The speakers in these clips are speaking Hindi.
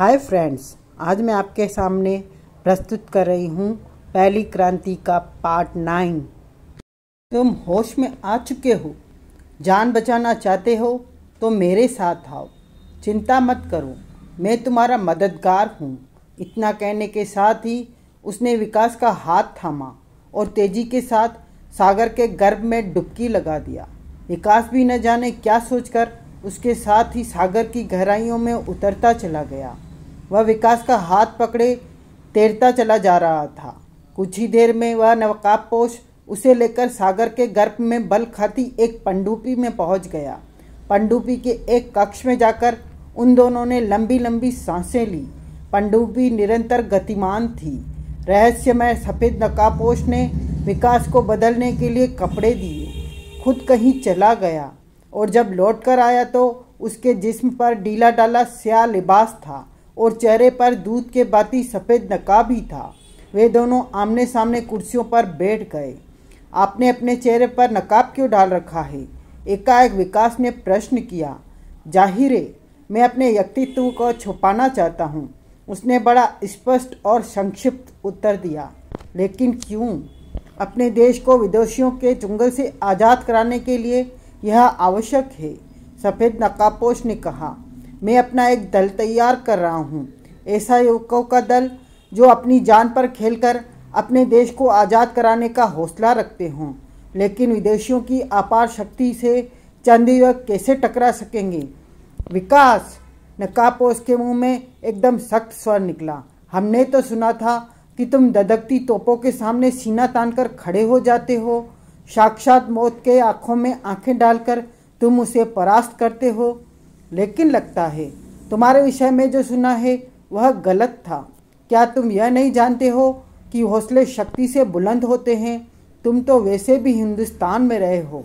हाय फ्रेंड्स आज मैं आपके सामने प्रस्तुत कर रही हूँ पहली क्रांति का पार्ट नाइन तुम होश में आ चुके हो जान बचाना चाहते हो तो मेरे साथ आओ चिंता मत करो मैं तुम्हारा मददगार हूँ इतना कहने के साथ ही उसने विकास का हाथ थामा और तेजी के साथ सागर के गर्भ में डुबकी लगा दिया विकास भी न जाने क्या सोचकर उसके साथ ही सागर की गहराइयों में उतरता चला गया वह विकास का हाथ पकड़े तैरता चला जा रहा था कुछ ही देर में वह नकाबपोश उसे लेकर सागर के गर्भ में बल खाती एक पंडुपी में पहुंच गया पंडुपी के एक कक्ष में जाकर उन दोनों ने लंबी लंबी सांसें ली पंडुपी निरंतर गतिमान थी रहस्यमय सफ़ेद नकापोश ने विकास को बदलने के लिए कपड़े दिए खुद कहीं चला गया और जब लौट कर आया तो उसके जिस्म पर डीला डाला स्या लिबास था और चेहरे पर दूध के बाती सफ़ेद नकाब ही था वे दोनों आमने सामने कुर्सियों पर बैठ गए आपने अपने चेहरे पर नकाब क्यों डाल रखा है एकाएक विकास ने प्रश्न किया जाहिर है मैं अपने व्यक्तित्व को छुपाना चाहता हूँ उसने बड़ा स्पष्ट और संक्षिप्त उत्तर दिया लेकिन क्यों अपने देश को विदेशियों के चुंगल से आज़ाद कराने के लिए यह आवश्यक है सफ़ेद नकापोश ने कहा मैं अपना एक दल तैयार कर रहा हूँ ऐसा युवकों का दल जो अपनी जान पर खेलकर अपने देश को आज़ाद कराने का हौसला रखते हों लेकिन विदेशियों की अपार शक्ति से चंद युवक कैसे टकरा सकेंगे विकास नकापोस के मुंह में एकदम सख्त स्वर निकला हमने तो सुना था कि तुम ददकती तोपों के सामने सीना तान कर खड़े हो जाते हो साक्षात मौत के आंखों में आंखें डालकर तुम उसे परास्त करते हो लेकिन लगता है तुम्हारे विषय में जो सुना है वह गलत था क्या तुम यह नहीं जानते हो कि हौसले शक्ति से बुलंद होते हैं तुम तो वैसे भी हिंदुस्तान में रहे हो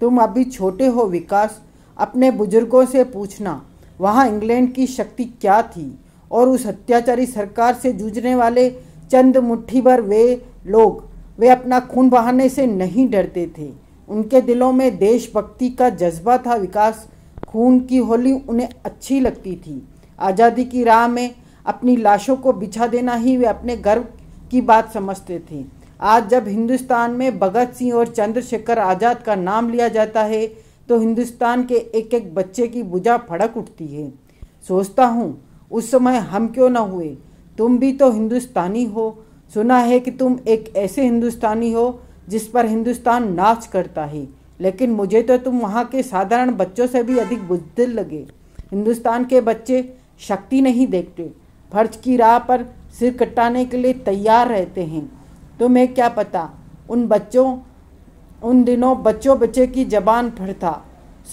तुम अभी छोटे हो विकास अपने बुजुर्गों से पूछना वहाँ इंग्लैंड की शक्ति क्या थी और उस अत्याचारी सरकार से जूझने वाले चंद मुट्ठी भर वे लोग वे अपना खून बहाने से नहीं डरते थे उनके दिलों में देशभक्ति का जज्बा था विकास खून की होली उन्हें अच्छी लगती थी आज़ादी की राह में अपनी लाशों को बिछा देना ही वे अपने गर्व की बात समझते थे आज जब हिंदुस्तान में भगत सिंह और चंद्रशेखर आज़ाद का नाम लिया जाता है तो हिंदुस्तान के एक एक बच्चे की बुझा फड़क उठती है सोचता हूँ उस समय हम क्यों ना हुए तुम भी तो हिंदुस्तानी हो सुना है कि तुम एक ऐसे हिंदुस्तानी हो जिस पर हिंदुस्तान नाच करता है लेकिन मुझे तो तुम वहाँ के साधारण बच्चों से भी अधिक बुजदिल लगे हिंदुस्तान के बच्चे शक्ति नहीं देखते फर्ज की राह पर सिर कटाने के लिए तैयार रहते हैं तुम्हें क्या पता उन बच्चों उन दिनों बच्चों बच्चे की जबान पर था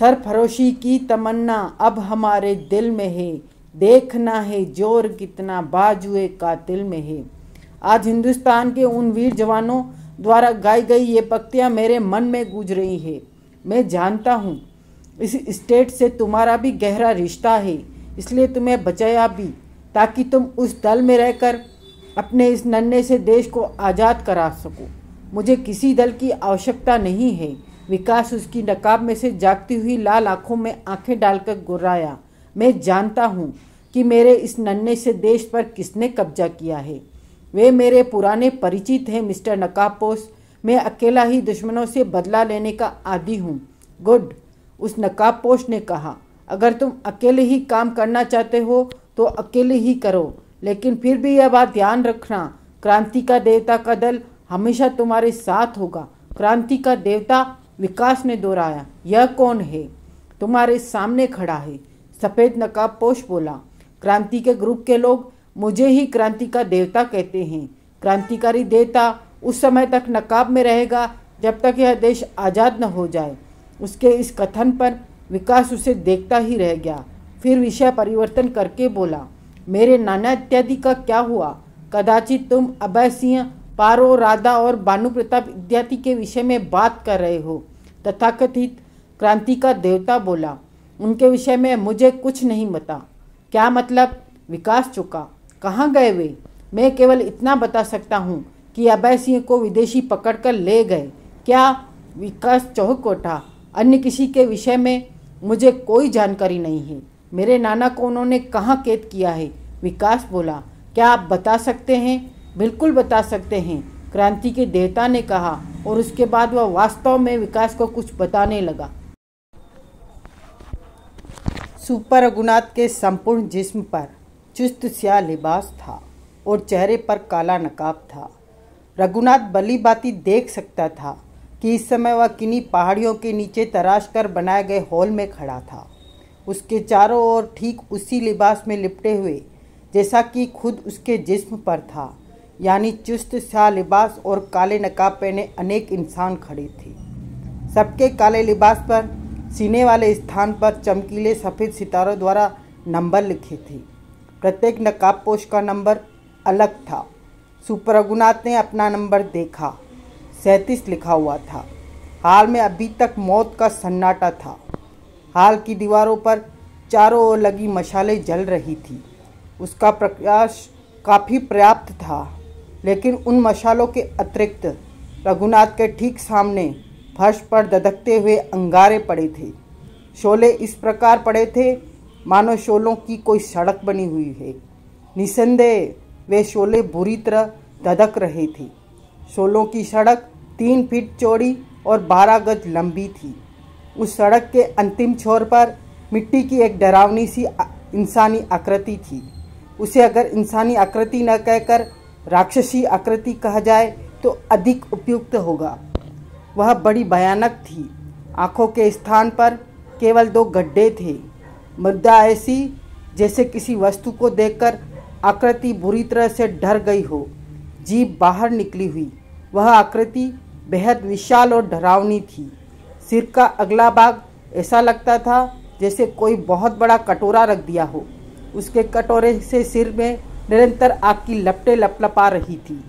फरोशी की तमन्ना अब हमारे दिल में है देखना है जोर कितना बाजुए कातिल में है आज हिंदुस्तान के उन वीर जवानों द्वारा गाई गई ये पक्तियाँ मेरे मन में गूंज रही है मैं जानता हूँ इस स्टेट से तुम्हारा भी गहरा रिश्ता है इसलिए तुम्हें बचाया भी ताकि तुम उस दल में रहकर अपने इस नन्हे से देश को आज़ाद करा सको मुझे किसी दल की आवश्यकता नहीं है विकास उसकी नकाब में से जागती हुई लाल आंखों में आंखें डालकर गुर्राया मैं जानता हूँ कि मेरे इस नन्हे से देश पर किसने कब्जा किया है वे मेरे पुराने परिचित हैं मिस्टर नकाबपोश मैं अकेला ही दुश्मनों से बदला लेने का आदि हूँ गुड उस नकाबपोश ने कहा अगर तुम अकेले ही काम करना चाहते हो तो अकेले ही करो लेकिन फिर भी यह बात ध्यान रखना क्रांति का देवता का दल हमेशा तुम्हारे साथ होगा क्रांति का देवता विकास ने दोहराया यह कौन है तुम्हारे सामने खड़ा है सफ़ेद नकाबपोश बोला क्रांति के ग्रुप के लोग मुझे ही क्रांति का देवता कहते हैं क्रांतिकारी देवता उस समय तक नकाब में रहेगा जब तक यह देश आज़ाद न हो जाए उसके इस कथन पर विकास उसे देखता ही रह गया फिर विषय परिवर्तन करके बोला मेरे नाना इत्यादि का क्या हुआ कदाचित तुम अभय सिंह पारो राधा और भानु प्रताप इत्यादि के विषय में बात कर रहे हो तथाकथित क्रांति का देवता बोला उनके विषय में मुझे कुछ नहीं बता क्या मतलब विकास चुका कहाँ गए वे मैं केवल इतना बता सकता हूँ कि सिंह को विदेशी पकड़कर ले गए क्या विकास कोठा अन्य किसी के विषय में मुझे कोई जानकारी नहीं है मेरे नाना को उन्होंने कहाँ कैद किया है विकास बोला क्या आप बता सकते हैं बिल्कुल बता सकते हैं क्रांति के देवता ने कहा और उसके बाद वह वास्तव में विकास को कुछ बताने लगा सुपर रघुनाथ के संपूर्ण जिस्म पर चुस्त स्या लिबास था और चेहरे पर काला नकाब था रघुनाथ बली बाती देख सकता था कि इस समय वह किन्हीं पहाड़ियों के नीचे तराश कर बनाए गए हॉल में खड़ा था उसके चारों ओर ठीक उसी लिबास में लिपटे हुए जैसा कि खुद उसके जिस्म पर था यानी चुस्त सा लिबास और काले नकाब पहने अनेक इंसान खड़े थे सबके काले लिबास पर सीने वाले स्थान पर चमकीले सफ़ेद सितारों द्वारा नंबर लिखे थे प्रत्येक नकाबपोश का नंबर अलग था रघुनाथ ने अपना नंबर देखा सैंतीस लिखा हुआ था हाल में अभी तक मौत का सन्नाटा था हाल की दीवारों पर चारों ओर लगी मशालें जल रही थी उसका प्रकाश काफ़ी पर्याप्त था लेकिन उन मशालों के अतिरिक्त रघुनाथ के ठीक सामने फर्श पर ददकते हुए अंगारे पड़े थे शोले इस प्रकार पड़े थे मानो शोलों की कोई सड़क बनी हुई है निसंदेह वे शोले बुरी तरह धधक रहे थे शोलों की सड़क तीन फीट चौड़ी और बारह गज लंबी थी उस सड़क के अंतिम छोर पर मिट्टी की एक डरावनी सी इंसानी आकृति थी उसे अगर इंसानी आकृति न कहकर राक्षसी आकृति कहा जाए तो अधिक उपयुक्त होगा वह बड़ी भयानक थी आँखों के स्थान पर केवल दो गड्ढे थे मुद्दा ऐसी जैसे किसी वस्तु को देखकर आकृति बुरी तरह से डर गई हो जीप बाहर निकली हुई वह आकृति बेहद विशाल और डरावनी थी सिर का अगला भाग ऐसा लगता था जैसे कोई बहुत बड़ा कटोरा रख दिया हो उसके कटोरे से सिर में निरंतर आग की लपटे लपलपा रही थी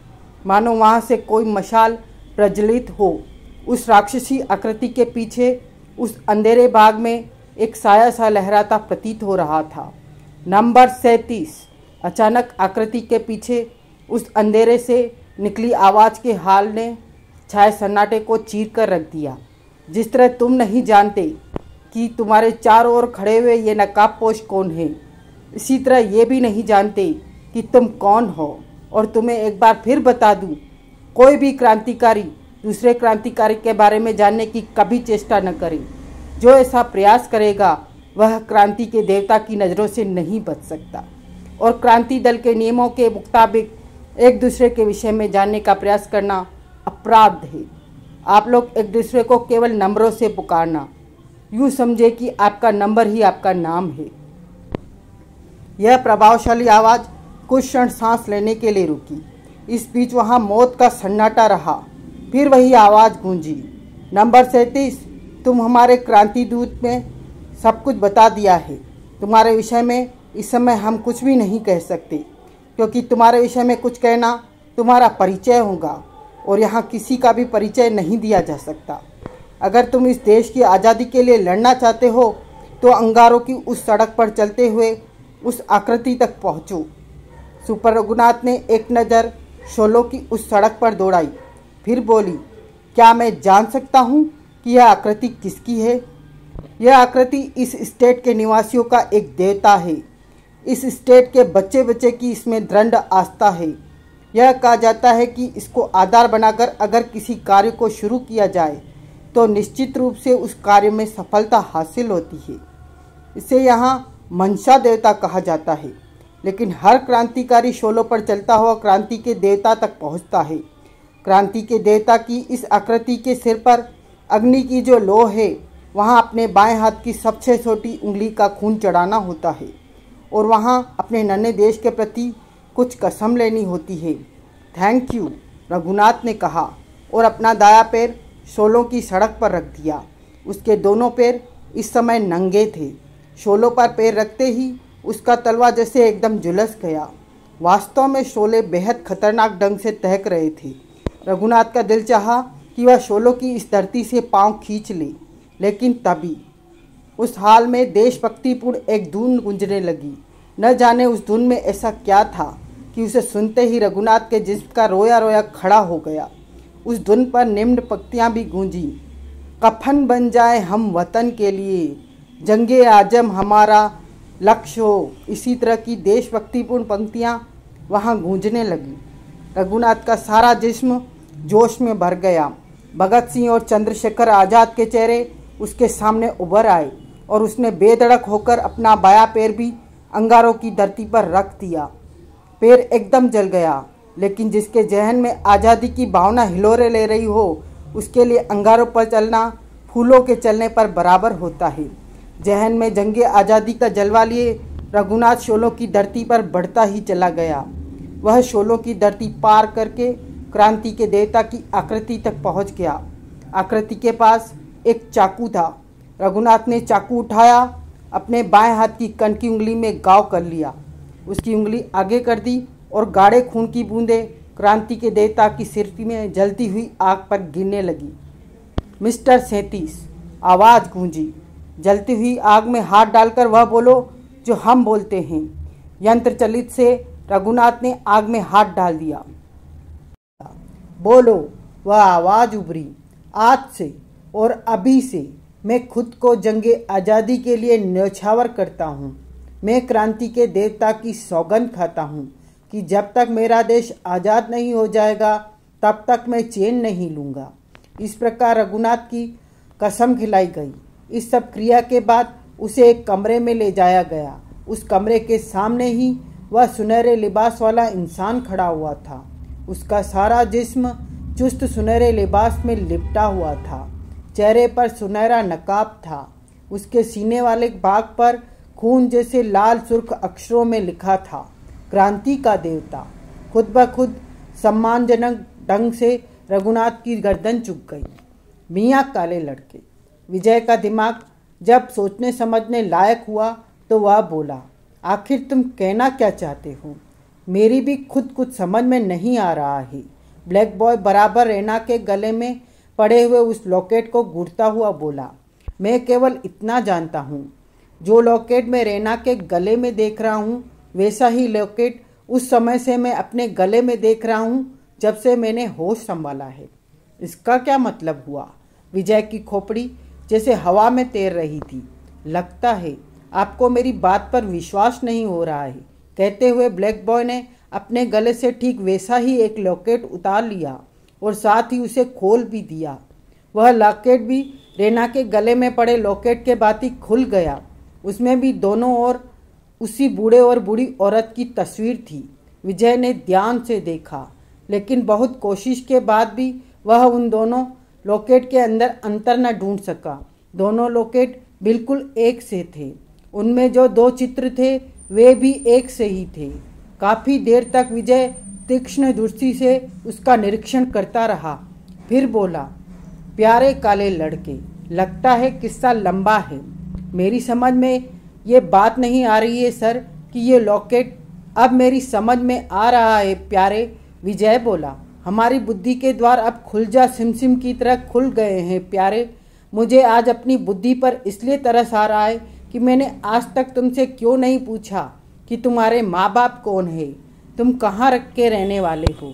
मानो वहाँ से कोई मशाल प्रज्वलित हो उस राक्षसी आकृति के पीछे उस अंधेरे भाग में एक साया सा लहराता प्रतीत हो रहा था नंबर सैंतीस अचानक आकृति के पीछे उस अंधेरे से निकली आवाज़ के हाल ने छाए सन्नाटे को चीर कर रख दिया जिस तरह तुम नहीं जानते कि तुम्हारे चार ओर खड़े हुए ये नकाबपोश कौन है इसी तरह ये भी नहीं जानते कि तुम कौन हो और तुम्हें एक बार फिर बता दूं कोई भी क्रांतिकारी दूसरे क्रांतिकारी के बारे में जानने की कभी चेष्टा न करें जो ऐसा प्रयास करेगा वह क्रांति के देवता की नज़रों से नहीं बच सकता और क्रांति दल के नियमों के मुताबिक एक दूसरे के विषय में जानने का प्रयास करना अपराध है आप लोग एक दूसरे को केवल नंबरों से पुकारना यूँ समझे कि आपका नंबर ही आपका नाम है यह प्रभावशाली आवाज़ कुछ क्षण सांस लेने के लिए रुकी इस बीच वहाँ मौत का सन्नाटा रहा फिर वही आवाज़ गूंजी नंबर सैंतीस तुम हमारे क्रांति दूत में सब कुछ बता दिया है तुम्हारे विषय में इस समय हम कुछ भी नहीं कह सकते क्योंकि तुम्हारे विषय में कुछ कहना तुम्हारा परिचय होगा और यहाँ किसी का भी परिचय नहीं दिया जा सकता अगर तुम इस देश की आज़ादी के लिए लड़ना चाहते हो तो अंगारों की उस सड़क पर चलते हुए उस आकृति तक पहुँचो सुपर रघुनाथ ने एक नज़र शोलों की उस सड़क पर दौड़ाई फिर बोली क्या मैं जान सकता हूँ यह आकृति किसकी है यह आकृति इस स्टेट के निवासियों का एक देवता है इस स्टेट के बच्चे बच्चे की इसमें दृढ़ आस्था है यह कहा जाता है कि इसको आधार बनाकर अगर किसी कार्य को शुरू किया जाए तो निश्चित रूप से उस कार्य में सफलता हासिल होती है इसे यहाँ मनसा देवता कहा जाता है लेकिन हर क्रांतिकारी शोलों पर चलता हुआ क्रांति के देवता तक पहुँचता है क्रांति के देवता की इस आकृति के सिर पर अग्नि की जो लोह है वहाँ अपने बाएं हाथ की सबसे छोटी उंगली का खून चढ़ाना होता है और वहाँ अपने नन्हे देश के प्रति कुछ कसम लेनी होती है थैंक यू रघुनाथ ने कहा और अपना दाया पैर शोलों की सड़क पर रख दिया उसके दोनों पैर इस समय नंगे थे शोलों पर पैर रखते ही उसका तलवा जैसे एकदम झुलस गया वास्तव में शोले बेहद खतरनाक ढंग से तहक रहे थे रघुनाथ का दिल चाहा कि वह शोलों की इस धरती से पांव खींच ले लेकिन तभी उस हाल में देशभक्तिपूर्ण एक धुन गुंजने लगी न जाने उस धुन में ऐसा क्या था कि उसे सुनते ही रघुनाथ के जिस्म का रोया रोया खड़ा हो गया उस धुन पर निम्न पक्तियाँ भी गूंजी कफन बन जाए हम वतन के लिए जंग आजम हमारा लक्ष्य हो इसी तरह की देशभक्तिपूर्ण पंक्तियाँ वहाँ गूंजने लगी रघुनाथ का सारा जिस्म जोश में भर गया भगत सिंह और चंद्रशेखर आज़ाद के चेहरे उसके सामने उभर आए और उसने बेधड़क होकर अपना बाया पैर भी अंगारों की धरती पर रख दिया पैर एकदम जल गया लेकिन जिसके जहन में आज़ादी की भावना हिलोरे ले रही हो उसके लिए अंगारों पर चलना फूलों के चलने पर बराबर होता है जहन में जंग आज़ादी का जलवा लिए रघुनाथ शोलों की धरती पर बढ़ता ही चला गया वह शोलों की धरती पार करके क्रांति के देवता की आकृति तक पहुंच गया आकृति के पास एक चाकू था रघुनाथ ने चाकू उठाया अपने बाएं हाथ की कन की उंगली में गाव कर लिया उसकी उंगली आगे कर दी और गाढ़े खून की बूंदे क्रांति के देवता की सिर में जलती हुई आग पर गिरने लगी मिस्टर सैंतीस आवाज़ गूंजी जलती हुई आग में हाथ डालकर वह बोलो जो हम बोलते हैं यंत्र चलित से रघुनाथ ने आग में हाथ डाल दिया बोलो वह आवाज़ उभरी आज से और अभी से मैं खुद को जंग आज़ादी के लिए न्यौछावर करता हूँ मैं क्रांति के देवता की सौगंध खाता हूँ कि जब तक मेरा देश आज़ाद नहीं हो जाएगा तब तक मैं चैन नहीं लूँगा इस प्रकार रघुनाथ की कसम खिलाई गई इस सब क्रिया के बाद उसे एक कमरे में ले जाया गया उस कमरे के सामने ही वह सुनहरे लिबास वाला इंसान खड़ा हुआ था उसका सारा जिस्म चुस्त सुनहरे लिबास में लिपटा हुआ था चेहरे पर सुनहरा नकाब था उसके सीने वाले भाग पर खून जैसे लाल सुर्ख अक्षरों में लिखा था क्रांति का देवता खुद ब खुद सम्मानजनक ढंग से रघुनाथ की गर्दन चुक गई मियाँ काले लड़के विजय का दिमाग जब सोचने समझने लायक हुआ तो वह बोला आखिर तुम कहना क्या चाहते हो मेरी भी खुद कुछ समझ में नहीं आ रहा है ब्लैक बॉय बराबर रैना के गले में पड़े हुए उस लॉकेट को घूरता हुआ बोला मैं केवल इतना जानता हूँ जो लॉकेट मैं रैना के गले में देख रहा हूँ वैसा ही लॉकेट उस समय से मैं अपने गले में देख रहा हूँ जब से मैंने होश संभाला है इसका क्या मतलब हुआ विजय की खोपड़ी जैसे हवा में तैर रही थी लगता है आपको मेरी बात पर विश्वास नहीं हो रहा है कहते हुए ब्लैक बॉय ने अपने गले से ठीक वैसा ही एक लॉकेट उतार लिया और साथ ही उसे खोल भी दिया वह लॉकेट भी रेना के गले में पड़े लॉकेट के बाद ही खुल गया उसमें भी दोनों ओर उसी बूढ़े और बूढ़ी औरत की तस्वीर थी विजय ने ध्यान से देखा लेकिन बहुत कोशिश के बाद भी वह उन दोनों लॉकेट के अंदर अंतर न ढूंढ सका दोनों लॉकेट बिल्कुल एक से थे उनमें जो दो चित्र थे वे भी एक से ही थे काफ़ी देर तक विजय तीक्ष्ण दृष्टि से उसका निरीक्षण करता रहा फिर बोला प्यारे काले लड़के लगता है किस्सा लंबा है मेरी समझ में ये बात नहीं आ रही है सर कि ये लॉकेट अब मेरी समझ में आ रहा है प्यारे विजय बोला हमारी बुद्धि के द्वार अब खुल जा सिमसिम की तरह खुल गए हैं प्यारे मुझे आज अपनी बुद्धि पर इसलिए तरस आ रहा है कि मैंने आज तक तुमसे क्यों नहीं पूछा कि तुम्हारे माँ बाप कौन है तुम कहाँ रख के रहने वाले हो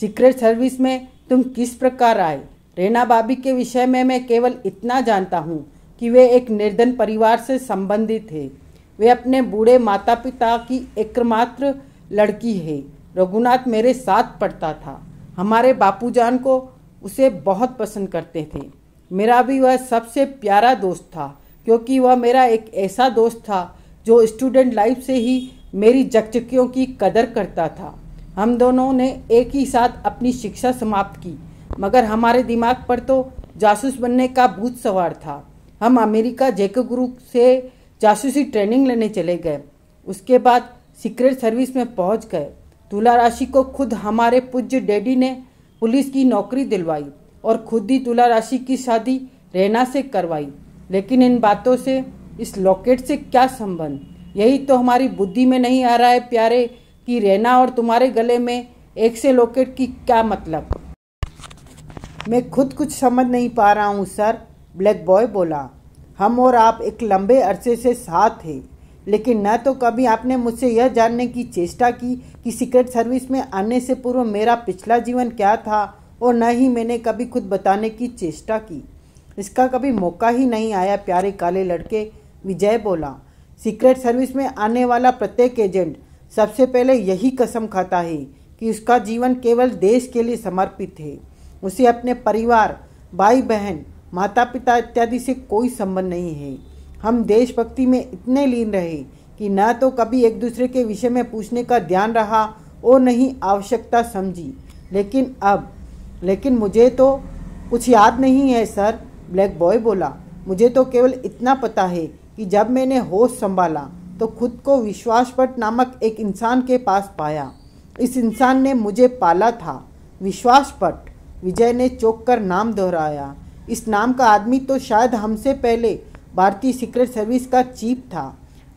सीक्रेट सर्विस में तुम किस प्रकार आए रेना बाबी के विषय में मैं केवल इतना जानता हूँ कि वे एक निर्धन परिवार से संबंधित है वे अपने बूढ़े माता पिता की एकमात्र लड़की है रघुनाथ मेरे साथ पढ़ता था हमारे बापूजान को उसे बहुत पसंद करते थे मेरा भी वह सबसे प्यारा दोस्त था क्योंकि वह मेरा एक ऐसा दोस्त था जो स्टूडेंट लाइफ से ही मेरी जगचकियों की कदर करता था हम दोनों ने एक ही साथ अपनी शिक्षा समाप्त की मगर हमारे दिमाग पर तो जासूस बनने का भूत सवार था हम अमेरिका जेको ग्रुप से जासूसी ट्रेनिंग लेने चले गए उसके बाद सीक्रेट सर्विस में पहुंच गए तुला राशि को खुद हमारे पूज्य डैडी ने पुलिस की नौकरी दिलवाई और खुद ही तुला राशि की शादी रैना से करवाई लेकिन इन बातों से इस लॉकेट से क्या संबंध यही तो हमारी बुद्धि में नहीं आ रहा है प्यारे कि रहना और तुम्हारे गले में एक से लॉकेट की क्या मतलब मैं खुद कुछ समझ नहीं पा रहा हूँ सर ब्लैक बॉय बोला हम और आप एक लंबे अरसे से साथ थे लेकिन न तो कभी आपने मुझसे यह जानने की चेष्टा की कि सीक्रेट सर्विस में आने से पूर्व मेरा पिछला जीवन क्या था और न ही मैंने कभी खुद बताने की चेष्टा की इसका कभी मौका ही नहीं आया प्यारे काले लड़के विजय बोला सीक्रेट सर्विस में आने वाला प्रत्येक एजेंट सबसे पहले यही कसम खाता है कि उसका जीवन केवल देश के लिए समर्पित है उसे अपने परिवार भाई बहन माता पिता इत्यादि से कोई संबंध नहीं है हम देशभक्ति में इतने लीन रहे कि न तो कभी एक दूसरे के विषय में पूछने का ध्यान रहा और नहीं आवश्यकता समझी लेकिन अब लेकिन मुझे तो कुछ याद नहीं है सर ब्लैक बॉय बोला मुझे तो केवल इतना पता है कि जब मैंने होश संभाला तो खुद को विश्वासपट नामक एक इंसान के पास पाया इस इंसान ने मुझे पाला था विश्वासपट विजय ने चौक कर नाम दोहराया इस नाम का आदमी तो शायद हमसे पहले भारतीय सीक्रेट सर्विस का चीफ था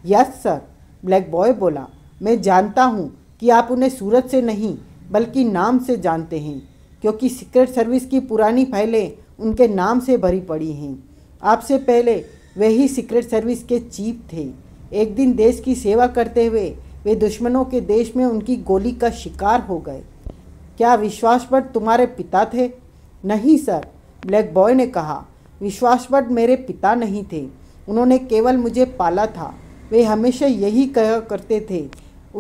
यस सर ब्लैक बॉय बोला मैं जानता हूँ कि आप उन्हें सूरत से नहीं बल्कि नाम से जानते हैं क्योंकि सीक्रेट सर्विस की पुरानी फाइलें उनके नाम से भरी पड़ी हैं आपसे पहले वे ही सीक्रेट सर्विस के चीफ थे एक दिन देश की सेवा करते हुए वे दुश्मनों के देश में उनकी गोली का शिकार हो गए क्या विश्वास भट्ट तुम्हारे पिता थे नहीं सर ब्लैक बॉय ने कहा विश्वास भट्ट मेरे पिता नहीं थे उन्होंने केवल मुझे पाला था वे हमेशा यही कहा करते थे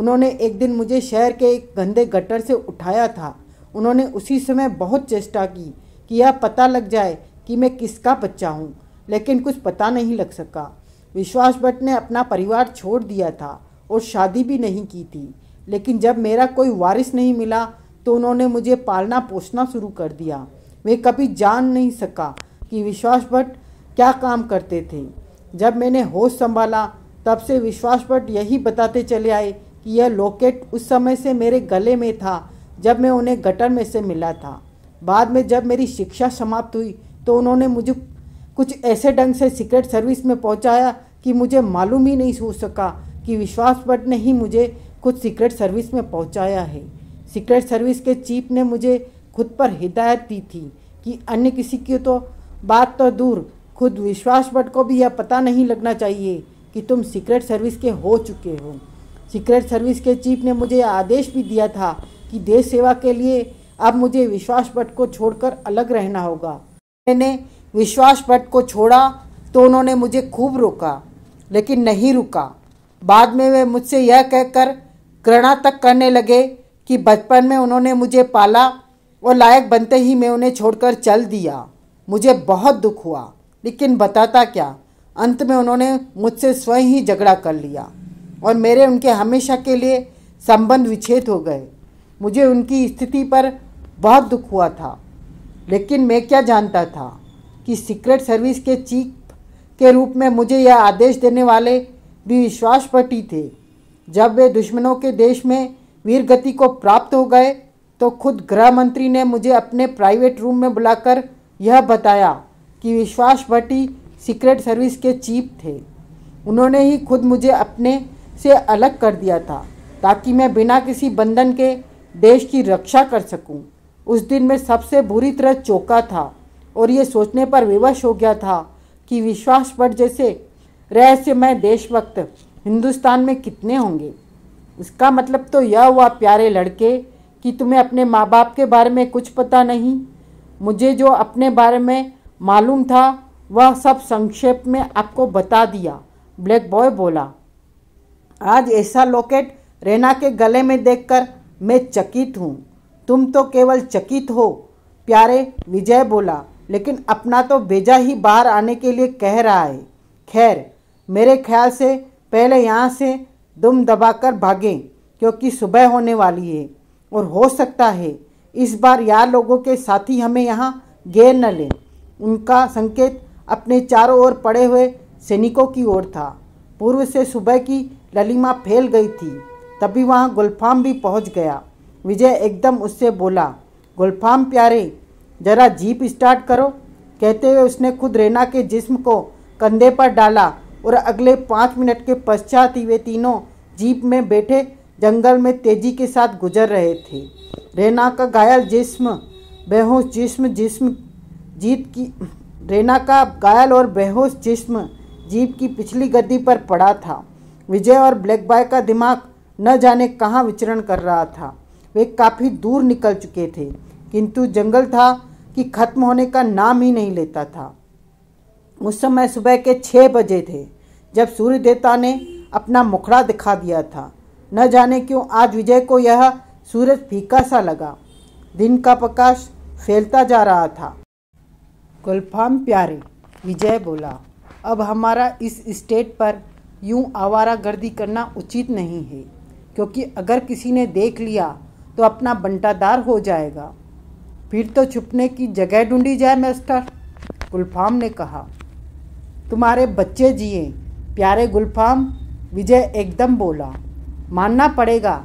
उन्होंने एक दिन मुझे शहर के एक गंदे गटर से उठाया था उन्होंने उसी समय बहुत चेष्टा की कि यह पता लग जाए कि मैं किसका बच्चा हूँ लेकिन कुछ पता नहीं लग सका विश्वास भट्ट ने अपना परिवार छोड़ दिया था और शादी भी नहीं की थी लेकिन जब मेरा कोई वारिस नहीं मिला तो उन्होंने मुझे पालना पोसना शुरू कर दिया मैं कभी जान नहीं सका कि विश्वास भट्ट क्या काम करते थे जब मैंने होश संभाला तब से विश्वास भट्ट यही बताते चले आए कि यह लॉकेट उस समय से मेरे गले में था जब मैं उन्हें गटर में से मिला था बाद में जब मेरी शिक्षा समाप्त हुई तो उन्होंने मुझे कुछ ऐसे ढंग से सीक्रेट सर्विस में पहुंचाया कि मुझे मालूम ही नहीं हो सका कि विश्वास भट्ट ने ही मुझे कुछ सीक्रेट सर्विस में पहुंचाया है सीक्रेट सर्विस के चीफ ने मुझे खुद पर हिदायत दी थी कि अन्य किसी की तो बात तो दूर खुद विश्वास भट्ट को भी यह पता नहीं लगना चाहिए कि तुम सीक्रेट सर्विस के हो चुके हो सीक्रेट सर्विस के चीफ ने मुझे आदेश भी दिया था कि देश सेवा के लिए अब मुझे विश्वास भट्ट को छोड़कर अलग रहना होगा मैंने विश्वास भट्ट को छोड़ा तो उन्होंने मुझे खूब रोका लेकिन नहीं रुका बाद में वे मुझसे यह कहकर घृणा तक करने लगे कि बचपन में उन्होंने मुझे पाला और लायक बनते ही मैं उन्हें छोड़कर चल दिया मुझे बहुत दुख हुआ लेकिन बताता क्या अंत में उन्होंने मुझसे स्वयं ही झगड़ा कर लिया और मेरे उनके हमेशा के लिए संबंध विच्छेद हो गए मुझे उनकी स्थिति पर बहुत दुख हुआ था लेकिन मैं क्या जानता था कि सीक्रेट सर्विस के चीफ के रूप में मुझे यह आदेश देने वाले भी विश्वासपति थे जब वे दुश्मनों के देश में वीर गति को प्राप्त हो गए तो खुद गृह मंत्री ने मुझे अपने प्राइवेट रूम में बुलाकर यह बताया कि विश्वास भट्टी सीक्रेट सर्विस के चीफ थे उन्होंने ही खुद मुझे अपने से अलग कर दिया था ताकि मैं बिना किसी बंधन के देश की रक्षा कर सकूं। उस दिन मैं सबसे बुरी तरह चौका था और ये सोचने पर विवश हो गया था कि विश्वास पर जैसे रहस्यमय देशभक्त हिंदुस्तान में कितने होंगे इसका मतलब तो यह हुआ प्यारे लड़के कि तुम्हें अपने माँ बाप के बारे में कुछ पता नहीं मुझे जो अपने बारे में मालूम था वह सब संक्षेप में आपको बता दिया ब्लैक बॉय बोला आज ऐसा लोकेट रेना के गले में देखकर मैं चकित हूँ तुम तो केवल चकित हो प्यारे विजय बोला लेकिन अपना तो बेजा ही बाहर आने के लिए कह रहा है खैर मेरे ख्याल से पहले यहाँ से दुम दबाकर भागें क्योंकि सुबह होने वाली है और हो सकता है इस बार यार लोगों के साथी हमें यहाँ घेर न लें उनका संकेत अपने चारों ओर पड़े हुए सैनिकों की ओर था पूर्व से सुबह की ललिमा फैल गई थी तभी वहाँ गुलफाम भी पहुँच गया विजय एकदम उससे बोला गुलफाम प्यारे जरा जीप स्टार्ट करो कहते हुए उसने खुद रेना के जिस्म को कंधे पर डाला और अगले पाँच मिनट के पश्चात ही वे तीनों जीप में बैठे जंगल में तेजी के साथ गुजर रहे थे रेना का घायल जिस्म बेहोश जिस्म जिस्म जीत की रेना का घायल और बेहोश जिस्म जीप की पिछली गद्दी पर पड़ा था विजय और ब्लैक बॉय का दिमाग न जाने कहाँ विचरण कर रहा था वे काफ़ी दूर निकल चुके थे किंतु जंगल था कि खत्म होने का नाम ही नहीं लेता था उस समय सुबह के छः बजे थे जब सूर्य देवता ने अपना मुखड़ा दिखा दिया था न जाने क्यों आज विजय को यह सूरज फीका सा लगा दिन का प्रकाश फैलता जा रहा था गुलफाम प्यारे विजय बोला अब हमारा इस स्टेट पर यूं आवारा गर्दी करना उचित नहीं है क्योंकि अगर किसी ने देख लिया तो अपना बंटादार हो जाएगा फिर तो छुपने की जगह ढूंढी जाए मास्टर गुलफाम ने कहा तुम्हारे बच्चे जिए प्यारे गुलफाम विजय एकदम बोला मानना पड़ेगा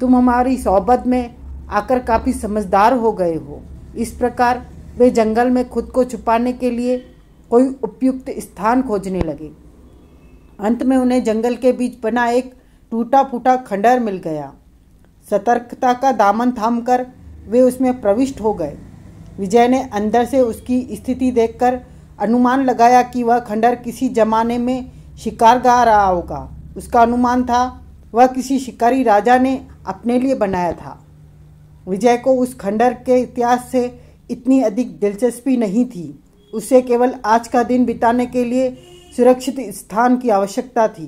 तुम हमारी सोबत में आकर काफ़ी समझदार हो गए हो इस प्रकार वे जंगल में खुद को छुपाने के लिए कोई उपयुक्त स्थान खोजने लगे अंत में उन्हें जंगल के बीच बना एक टूटा फूटा खंडर मिल गया सतर्कता का दामन थामकर वे उसमें प्रविष्ट हो गए विजय ने अंदर से उसकी स्थिति देखकर अनुमान लगाया कि वह खंडर किसी जमाने में शिकार गा रहा होगा उसका अनुमान था वह किसी शिकारी राजा ने अपने लिए बनाया था विजय को उस खंडर के इतिहास से इतनी अधिक दिलचस्पी नहीं थी उसे केवल आज का दिन बिताने के लिए सुरक्षित स्थान की आवश्यकता थी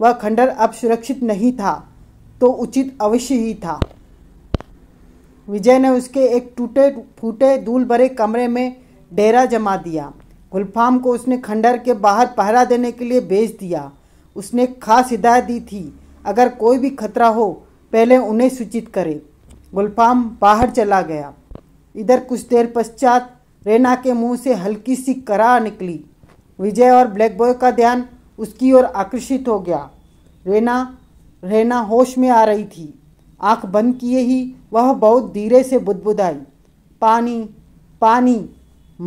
वह खंडर अब सुरक्षित नहीं था तो उचित अवश्य ही था विजय ने उसके एक टूटे फूटे धूल भरे कमरे में डेरा जमा दिया गुलफाम को उसने खंडर के बाहर पहरा देने के लिए भेज दिया उसने खास हिदायत दी थी अगर कोई भी खतरा हो पहले उन्हें सूचित करे गुलफाम बाहर चला गया इधर कुछ देर पश्चात रेना के मुंह से हल्की सी करा निकली विजय और ब्लैक बॉय का ध्यान उसकी ओर आकर्षित हो गया रेना रेना होश में आ रही थी आंख बंद किए ही वह बहुत धीरे से बुदबुदाई पानी पानी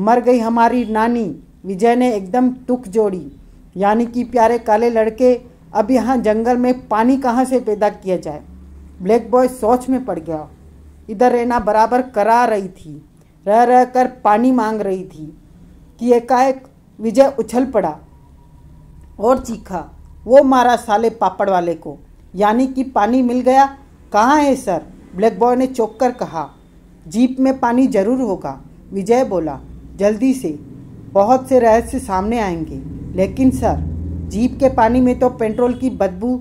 मर गई हमारी नानी विजय ने एकदम तुक जोड़ी यानी कि प्यारे काले लड़के अब यहाँ जंगल में पानी कहाँ से पैदा किया जाए ब्लैक बॉय सोच में पड़ गया इधर रहना बराबर करा रही थी रह रह कर पानी मांग रही थी कि एकाएक विजय उछल पड़ा और चीखा वो मारा साले पापड़ वाले को यानी कि पानी मिल गया कहाँ है सर ब्लैक बॉय ने चौंक कर कहा जीप में पानी जरूर होगा विजय बोला जल्दी से बहुत से रहस्य सामने आएंगे लेकिन सर जीप के पानी में तो पेट्रोल की बदबू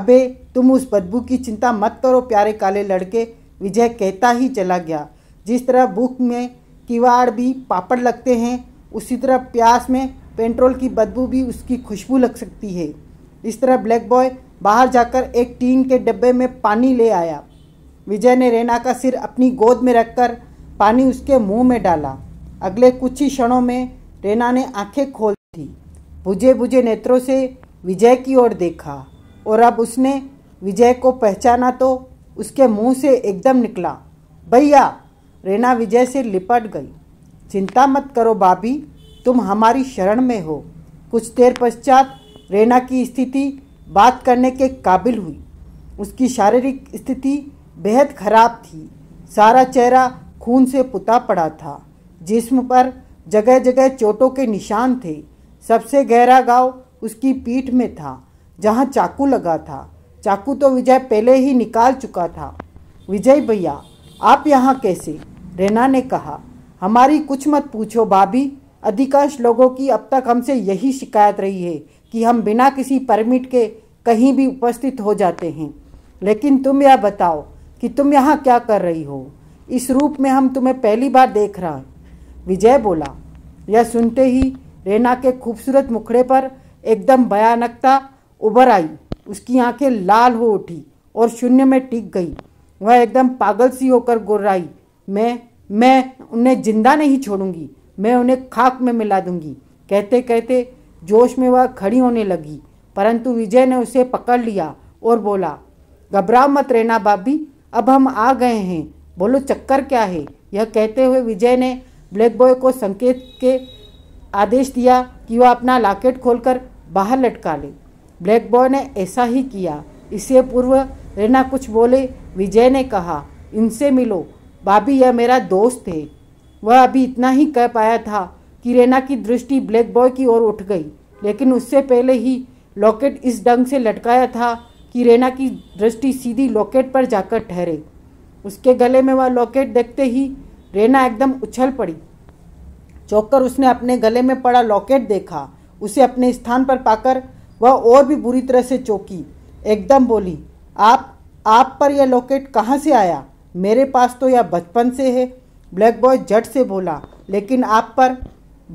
अबे तुम उस बदबू की चिंता मत करो प्यारे काले लड़के विजय कहता ही चला गया जिस तरह भूख में किवाड़ भी पापड़ लगते हैं उसी तरह प्यास में पेट्रोल की बदबू भी उसकी खुशबू लग सकती है इस तरह ब्लैक बॉय बाहर जाकर एक टीन के डब्बे में पानी ले आया विजय ने रेना का सिर अपनी गोद में रखकर पानी उसके मुंह में डाला अगले कुछ ही क्षणों में रेना ने आंखें खोल दी बुझे बुझे नेत्रों से विजय की ओर देखा और अब उसने विजय को पहचाना तो उसके मुंह से एकदम निकला भैया रेना विजय से लिपट गई चिंता मत करो भाभी तुम हमारी शरण में हो कुछ देर पश्चात रेना की स्थिति बात करने के काबिल हुई उसकी शारीरिक स्थिति बेहद खराब थी सारा चेहरा खून से पुता पड़ा था जिस्म पर जगह जगह चोटों के निशान थे सबसे गहरा गांव उसकी पीठ में था जहां चाकू लगा था चाकू तो विजय पहले ही निकाल चुका था विजय भैया आप यहाँ कैसे रेना ने कहा हमारी कुछ मत पूछो भाभी अधिकांश लोगों की अब तक हमसे यही शिकायत रही है कि हम बिना किसी परमिट के कहीं भी उपस्थित हो जाते हैं लेकिन तुम यह बताओ कि तुम यहाँ क्या कर रही हो इस रूप में हम तुम्हें पहली बार देख रहा हैं विजय बोला यह सुनते ही रेना के खूबसूरत मुखड़े पर एकदम भयानकता उभर आई उसकी आंखें लाल हो उठी और शून्य में टिक गई वह एकदम पागल सी होकर गुर्राई मैं मैं उन्हें जिंदा नहीं छोड़ूंगी मैं उन्हें खाक में मिला दूंगी कहते कहते जोश में वह खड़ी होने लगी परंतु विजय ने उसे पकड़ लिया और बोला घबराओ मत रहना भाभी अब हम आ गए हैं बोलो चक्कर क्या है यह कहते हुए विजय ने ब्लैक बॉय को संकेत के आदेश दिया कि वह अपना लाकेट खोलकर बाहर लटका ले ब्लैक बॉय ने ऐसा ही किया इससे पूर्व रेना कुछ बोले विजय ने कहा इनसे मिलो भाभी यह मेरा दोस्त है वह अभी इतना ही कह पाया था कि रेना की दृष्टि ब्लैक बॉय की ओर उठ गई लेकिन उससे पहले ही लॉकेट इस ढंग से लटकाया था कि रेना की दृष्टि सीधी लॉकेट पर जाकर ठहरे उसके गले में वह लॉकेट देखते ही रेना एकदम उछल पड़ी चौककर उसने अपने गले में पड़ा लॉकेट देखा उसे अपने स्थान पर पाकर वह और भी बुरी तरह से चौंकी एकदम बोली आप आप पर यह लॉकेट कहाँ से आया मेरे पास तो यह बचपन से है ब्लैक बॉय झट से बोला लेकिन आप पर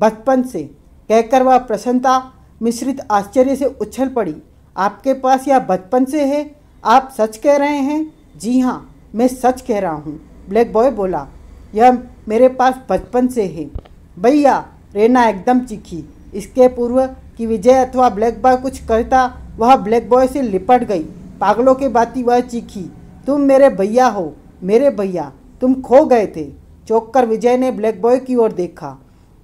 बचपन से कहकर वह प्रसन्नता मिश्रित आश्चर्य से उछल पड़ी आपके पास यह बचपन से है आप सच कह रहे हैं जी हाँ मैं सच कह रहा हूँ ब्लैक बॉय बोला यह मेरे पास बचपन से है भैया रेना एकदम चिखी इसके पूर्व कि विजय अथवा ब्लैक बॉय कुछ कहता वह ब्लैक बॉय से लिपट गई पागलों के बाती वह चीखी तुम मेरे भैया हो मेरे भैया तुम खो गए थे चौंक कर विजय ने ब्लैक बॉय की ओर देखा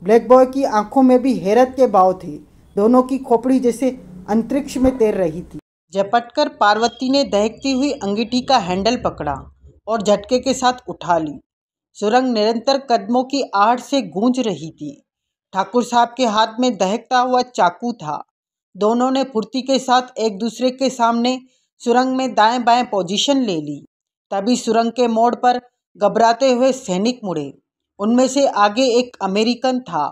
ब्लैक बॉय की आंखों में भी हैरत के भाव थे दोनों की खोपड़ी जैसे अंतरिक्ष में तैर रही थी झपटकर पार्वती ने दहकती हुई अंगीठी का हैंडल पकड़ा और झटके के साथ उठा ली सुरंग निरंतर कदमों की आहट से गूंज रही थी ठाकुर साहब के हाथ में दहकता हुआ चाकू था दोनों ने फुर्ती के साथ एक दूसरे के सामने सुरंग में दाएं बाएं पोजीशन ले ली तभी सुरंग के मोड़ पर घबराते हुए सैनिक मुड़े उनमें से आगे एक अमेरिकन था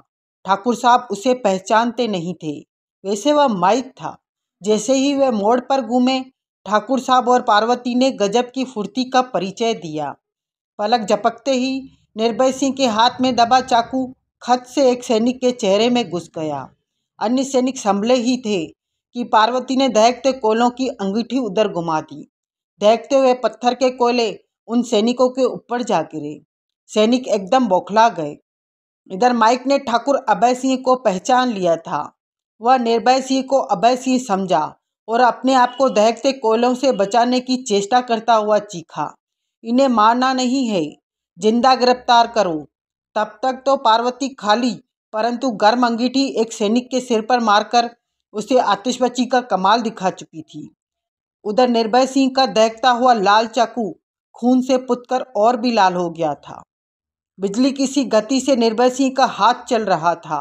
ठाकुर साहब उसे पहचानते नहीं थे वैसे वह माइक था जैसे ही वह मोड़ पर घूमे ठाकुर साहब और पार्वती ने गजब की फुर्ती का परिचय दिया पलक झपकते ही निर्भय सिंह के हाथ में दबा चाकू खत से एक सैनिक के चेहरे में घुस गया अन्य सैनिक संभले ही थे कि पार्वती ने दहकते कोलों की अंगूठी उधर घुमा दी दहकते हुए पत्थर के कोले उन सैनिकों के ऊपर जा गिरे सैनिक एकदम बौखला गए इधर माइक ने ठाकुर अभय सिंह को पहचान लिया था वह निर्भय सिंह को अभय सिंह समझा और अपने आप को दहकते कोयलों से बचाने की चेष्टा करता हुआ चीखा इन्हें मारना नहीं है जिंदा गिरफ्तार करो तब तक तो पार्वती खाली परंतु गर्म अंगीठी एक सैनिक के सिर पर मारकर उसे आतिशबची का कमाल दिखा चुकी थी उधर निर्भय सिंह का दहकता हुआ लाल चाकू खून से पुतकर और भी लाल हो गया था बिजली किसी गति से निर्भय सिंह का हाथ चल रहा था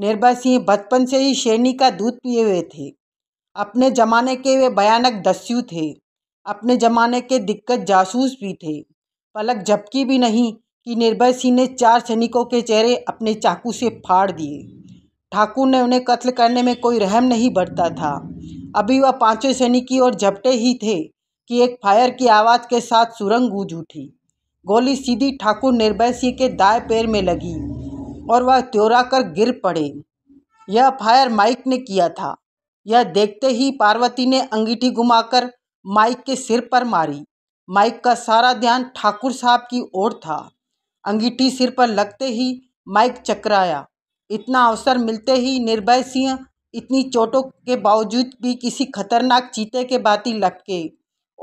निर्भय सिंह बचपन से ही शेरनी का दूध पिए हुए थे अपने ज़माने के वे भयानक दस्यु थे अपने ज़माने के दिक्कत जासूस भी थे पलक झपकी भी नहीं कि निर्भय सिंह ने चार सैनिकों के चेहरे अपने चाकू से फाड़ दिए ठाकुर ने उन्हें कत्ल करने में कोई रहम नहीं बरता था अभी वह पांचों सैनिक की ओर झपटे ही थे कि एक फायर की आवाज़ के साथ सुरंग गूंज उठी गोली सीधी ठाकुर निर्भय सिंह के दाएं पैर में लगी और वह त्योरा कर गिर पड़े यह फायर माइक ने किया था यह देखते ही पार्वती ने अंगीठी घुमाकर माइक के सिर पर मारी माइक का सारा ध्यान ठाकुर साहब की ओर था अंगीठी सिर पर लगते ही माइक चकराया इतना अवसर मिलते ही निर्भय सिंह इतनी चोटों के बावजूद भी किसी खतरनाक चीते के बाती लपके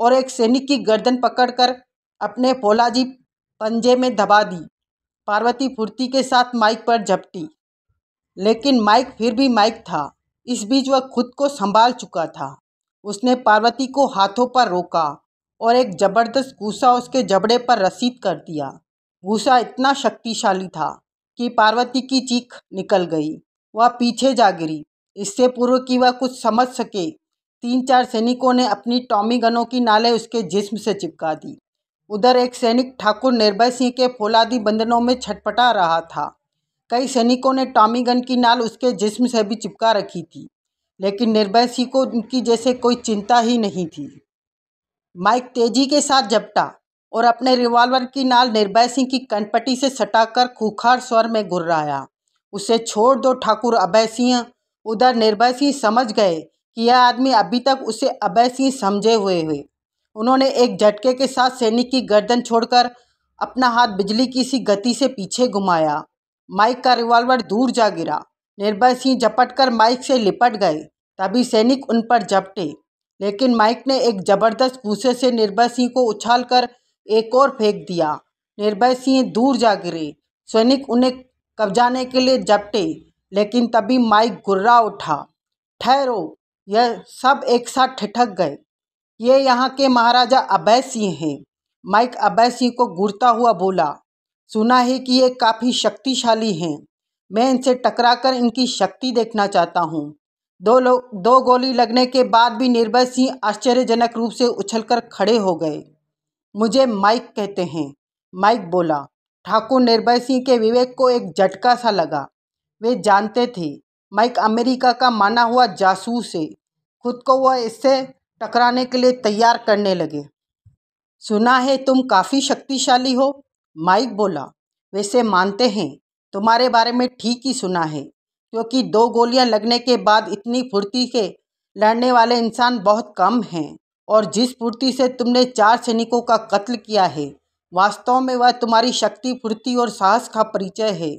और एक सैनिक की गर्दन पकड़कर अपने पोलाजी पंजे में दबा दी पार्वती फुर्ती के साथ माइक पर झपटी लेकिन माइक फिर भी माइक था इस बीच वह खुद को संभाल चुका था उसने पार्वती को हाथों पर रोका और एक जबरदस्त गुस्सा उसके जबड़े पर रसीद कर दिया गुस्सा इतना शक्तिशाली था कि पार्वती की चीख निकल गई वह पीछे जा गिरी इससे पूर्व कि वह कुछ समझ सके तीन चार सैनिकों ने अपनी टॉमी गनों की नाले उसके जिस्म से चिपका दी उधर एक सैनिक ठाकुर निर्भय सिंह के फौलादी बंधनों में छटपटा रहा था कई सैनिकों ने टॉमी गन की नाल उसके जिस्म से भी चिपका रखी थी लेकिन निर्भय सिंह को उनकी जैसे कोई चिंता ही नहीं थी माइक तेजी के साथ झपटा और अपने रिवॉल्वर की नाल निर्भय सिंह की कनपट्टी से सटाकर खूखार स्वर में गुर्राया उसे छोड़ दो ठाकुर अभय सिंह उधर निर्भय सिंह समझ गए कि यह आदमी अभी तक उसे अभय सिंह समझे हुए हुए उन्होंने एक झटके के साथ सैनिक की गर्दन छोड़कर अपना हाथ बिजली की सी गति से पीछे घुमाया माइक का रिवॉल्वर दूर जा गिरा निर्भय सिंह झपट कर माइक से लिपट गए तभी सैनिक उन पर झपटे लेकिन माइक ने एक जबरदस्त भूसे से निर्भय सिंह को उछाल कर एक और फेंक दिया निर्भय सिंह दूर जा गिरे सैनिक उन्हें कब्जाने के लिए झपटे लेकिन तभी माइक गुर्रा उठा ठहरो यह सब एक साथ ठिठक गए ये यहाँ के महाराजा अभय सिंह हैं माइक अभय सिंह को घूरता हुआ बोला सुना है कि ये काफ़ी शक्तिशाली हैं मैं इनसे टकराकर इनकी शक्ति देखना चाहता हूँ दो लोग दो गोली लगने के बाद भी निर्भय सिंह आश्चर्यजनक रूप से उछलकर खड़े हो गए मुझे माइक कहते हैं माइक बोला ठाकुर निर्भय सिंह के विवेक को एक झटका सा लगा वे जानते थे माइक अमेरिका का माना हुआ जासूस है खुद को वह इससे टकराने के लिए तैयार करने लगे सुना है तुम काफ़ी शक्तिशाली हो माइक बोला वैसे मानते हैं तुम्हारे बारे में ठीक ही सुना है क्योंकि दो गोलियां लगने के बाद इतनी फुर्ती के लड़ने वाले इंसान बहुत कम हैं और जिस फुर्ती से तुमने चार सैनिकों का कत्ल किया है वास्तव में वह वा तुम्हारी शक्ति फुर्ती और साहस का परिचय है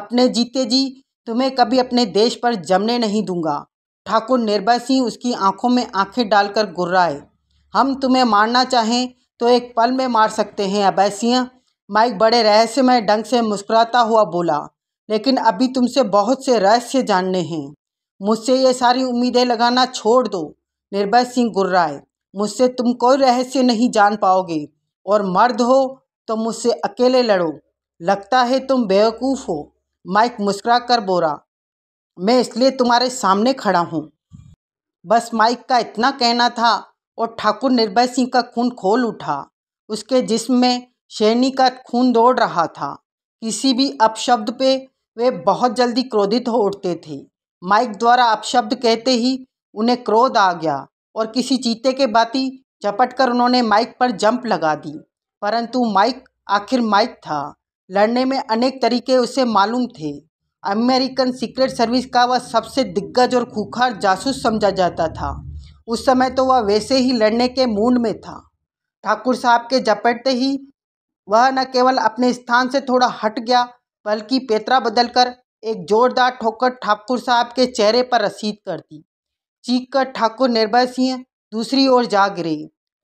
अपने जीते जी तुम्हें कभी अपने देश पर जमने नहीं दूंगा ठाकुर निर्भय सिंह उसकी आंखों में आंखें डालकर गुर्राए हम तुम्हें मारना चाहें तो एक पल में मार सकते हैं अभय सिंह माइक बड़े रहस्यमय ढंग से मुस्कुराता हुआ बोला लेकिन अभी तुमसे बहुत से रहस्य जानने हैं मुझसे ये सारी उम्मीदें लगाना छोड़ दो निर्भय सिंह गुर्राए मुझसे तुम कोई रहस्य नहीं जान पाओगे और मर्द हो तो मुझसे अकेले लड़ो लगता है तुम बेवकूफ़ हो माइक मुस्करा कर बोला मैं इसलिए तुम्हारे सामने खड़ा हूँ बस माइक का इतना कहना था और ठाकुर निर्भय सिंह का खून खोल उठा उसके जिस्म में शेरनी का खून दौड़ रहा था किसी भी अपशब्द पे वे बहुत जल्दी क्रोधित हो उठते थे माइक द्वारा अपशब्द कहते ही उन्हें क्रोध आ गया और किसी चीते के बाती झपट कर उन्होंने माइक पर जंप लगा दी परंतु माइक आखिर माइक था लड़ने में अनेक तरीके उसे मालूम थे अमेरिकन सीक्रेट सर्विस का वह सबसे दिग्गज और खुखार जासूस समझा जाता था उस समय तो वह वैसे ही लड़ने के मूड में था ठाकुर साहब के झपटते ही वह न केवल अपने स्थान से थोड़ा हट गया बल्कि पेतरा बदलकर एक जोरदार ठोकर ठाकुर साहब के चेहरे पर रसीद कर दी चीख कर ठाकुर निर्भय सिंह दूसरी ओर जा गिरे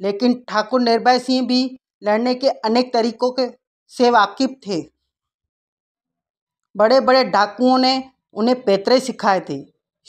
लेकिन ठाकुर निर्भय सिंह भी लड़ने के अनेक तरीकों के से वाकिफ़ थे बड़े बड़े डाकुओं ने उन्हें पैतरे सिखाए थे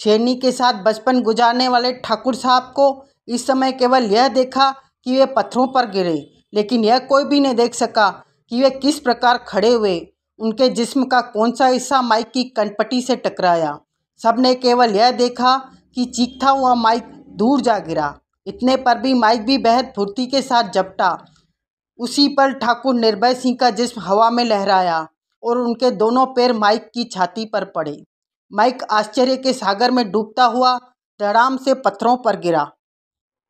शेरनी के साथ बचपन गुजारने वाले ठाकुर साहब को इस समय केवल यह देखा कि वे पत्थरों पर गिरे लेकिन यह कोई भी नहीं देख सका कि वे किस प्रकार खड़े हुए उनके जिस्म का कौन सा हिस्सा माइक की कनपट्टी से टकराया सब ने केवल यह देखा कि चीखता हुआ माइक दूर जा गिरा इतने पर भी माइक भी बेहद फुर्ती के साथ जपटा उसी पल ठाकुर निर्भय सिंह का जिस्म हवा में लहराया और उनके दोनों पैर माइक की छाती पर पड़े माइक आश्चर्य के सागर में डूबता हुआ धड़ाम से पत्थरों पर गिरा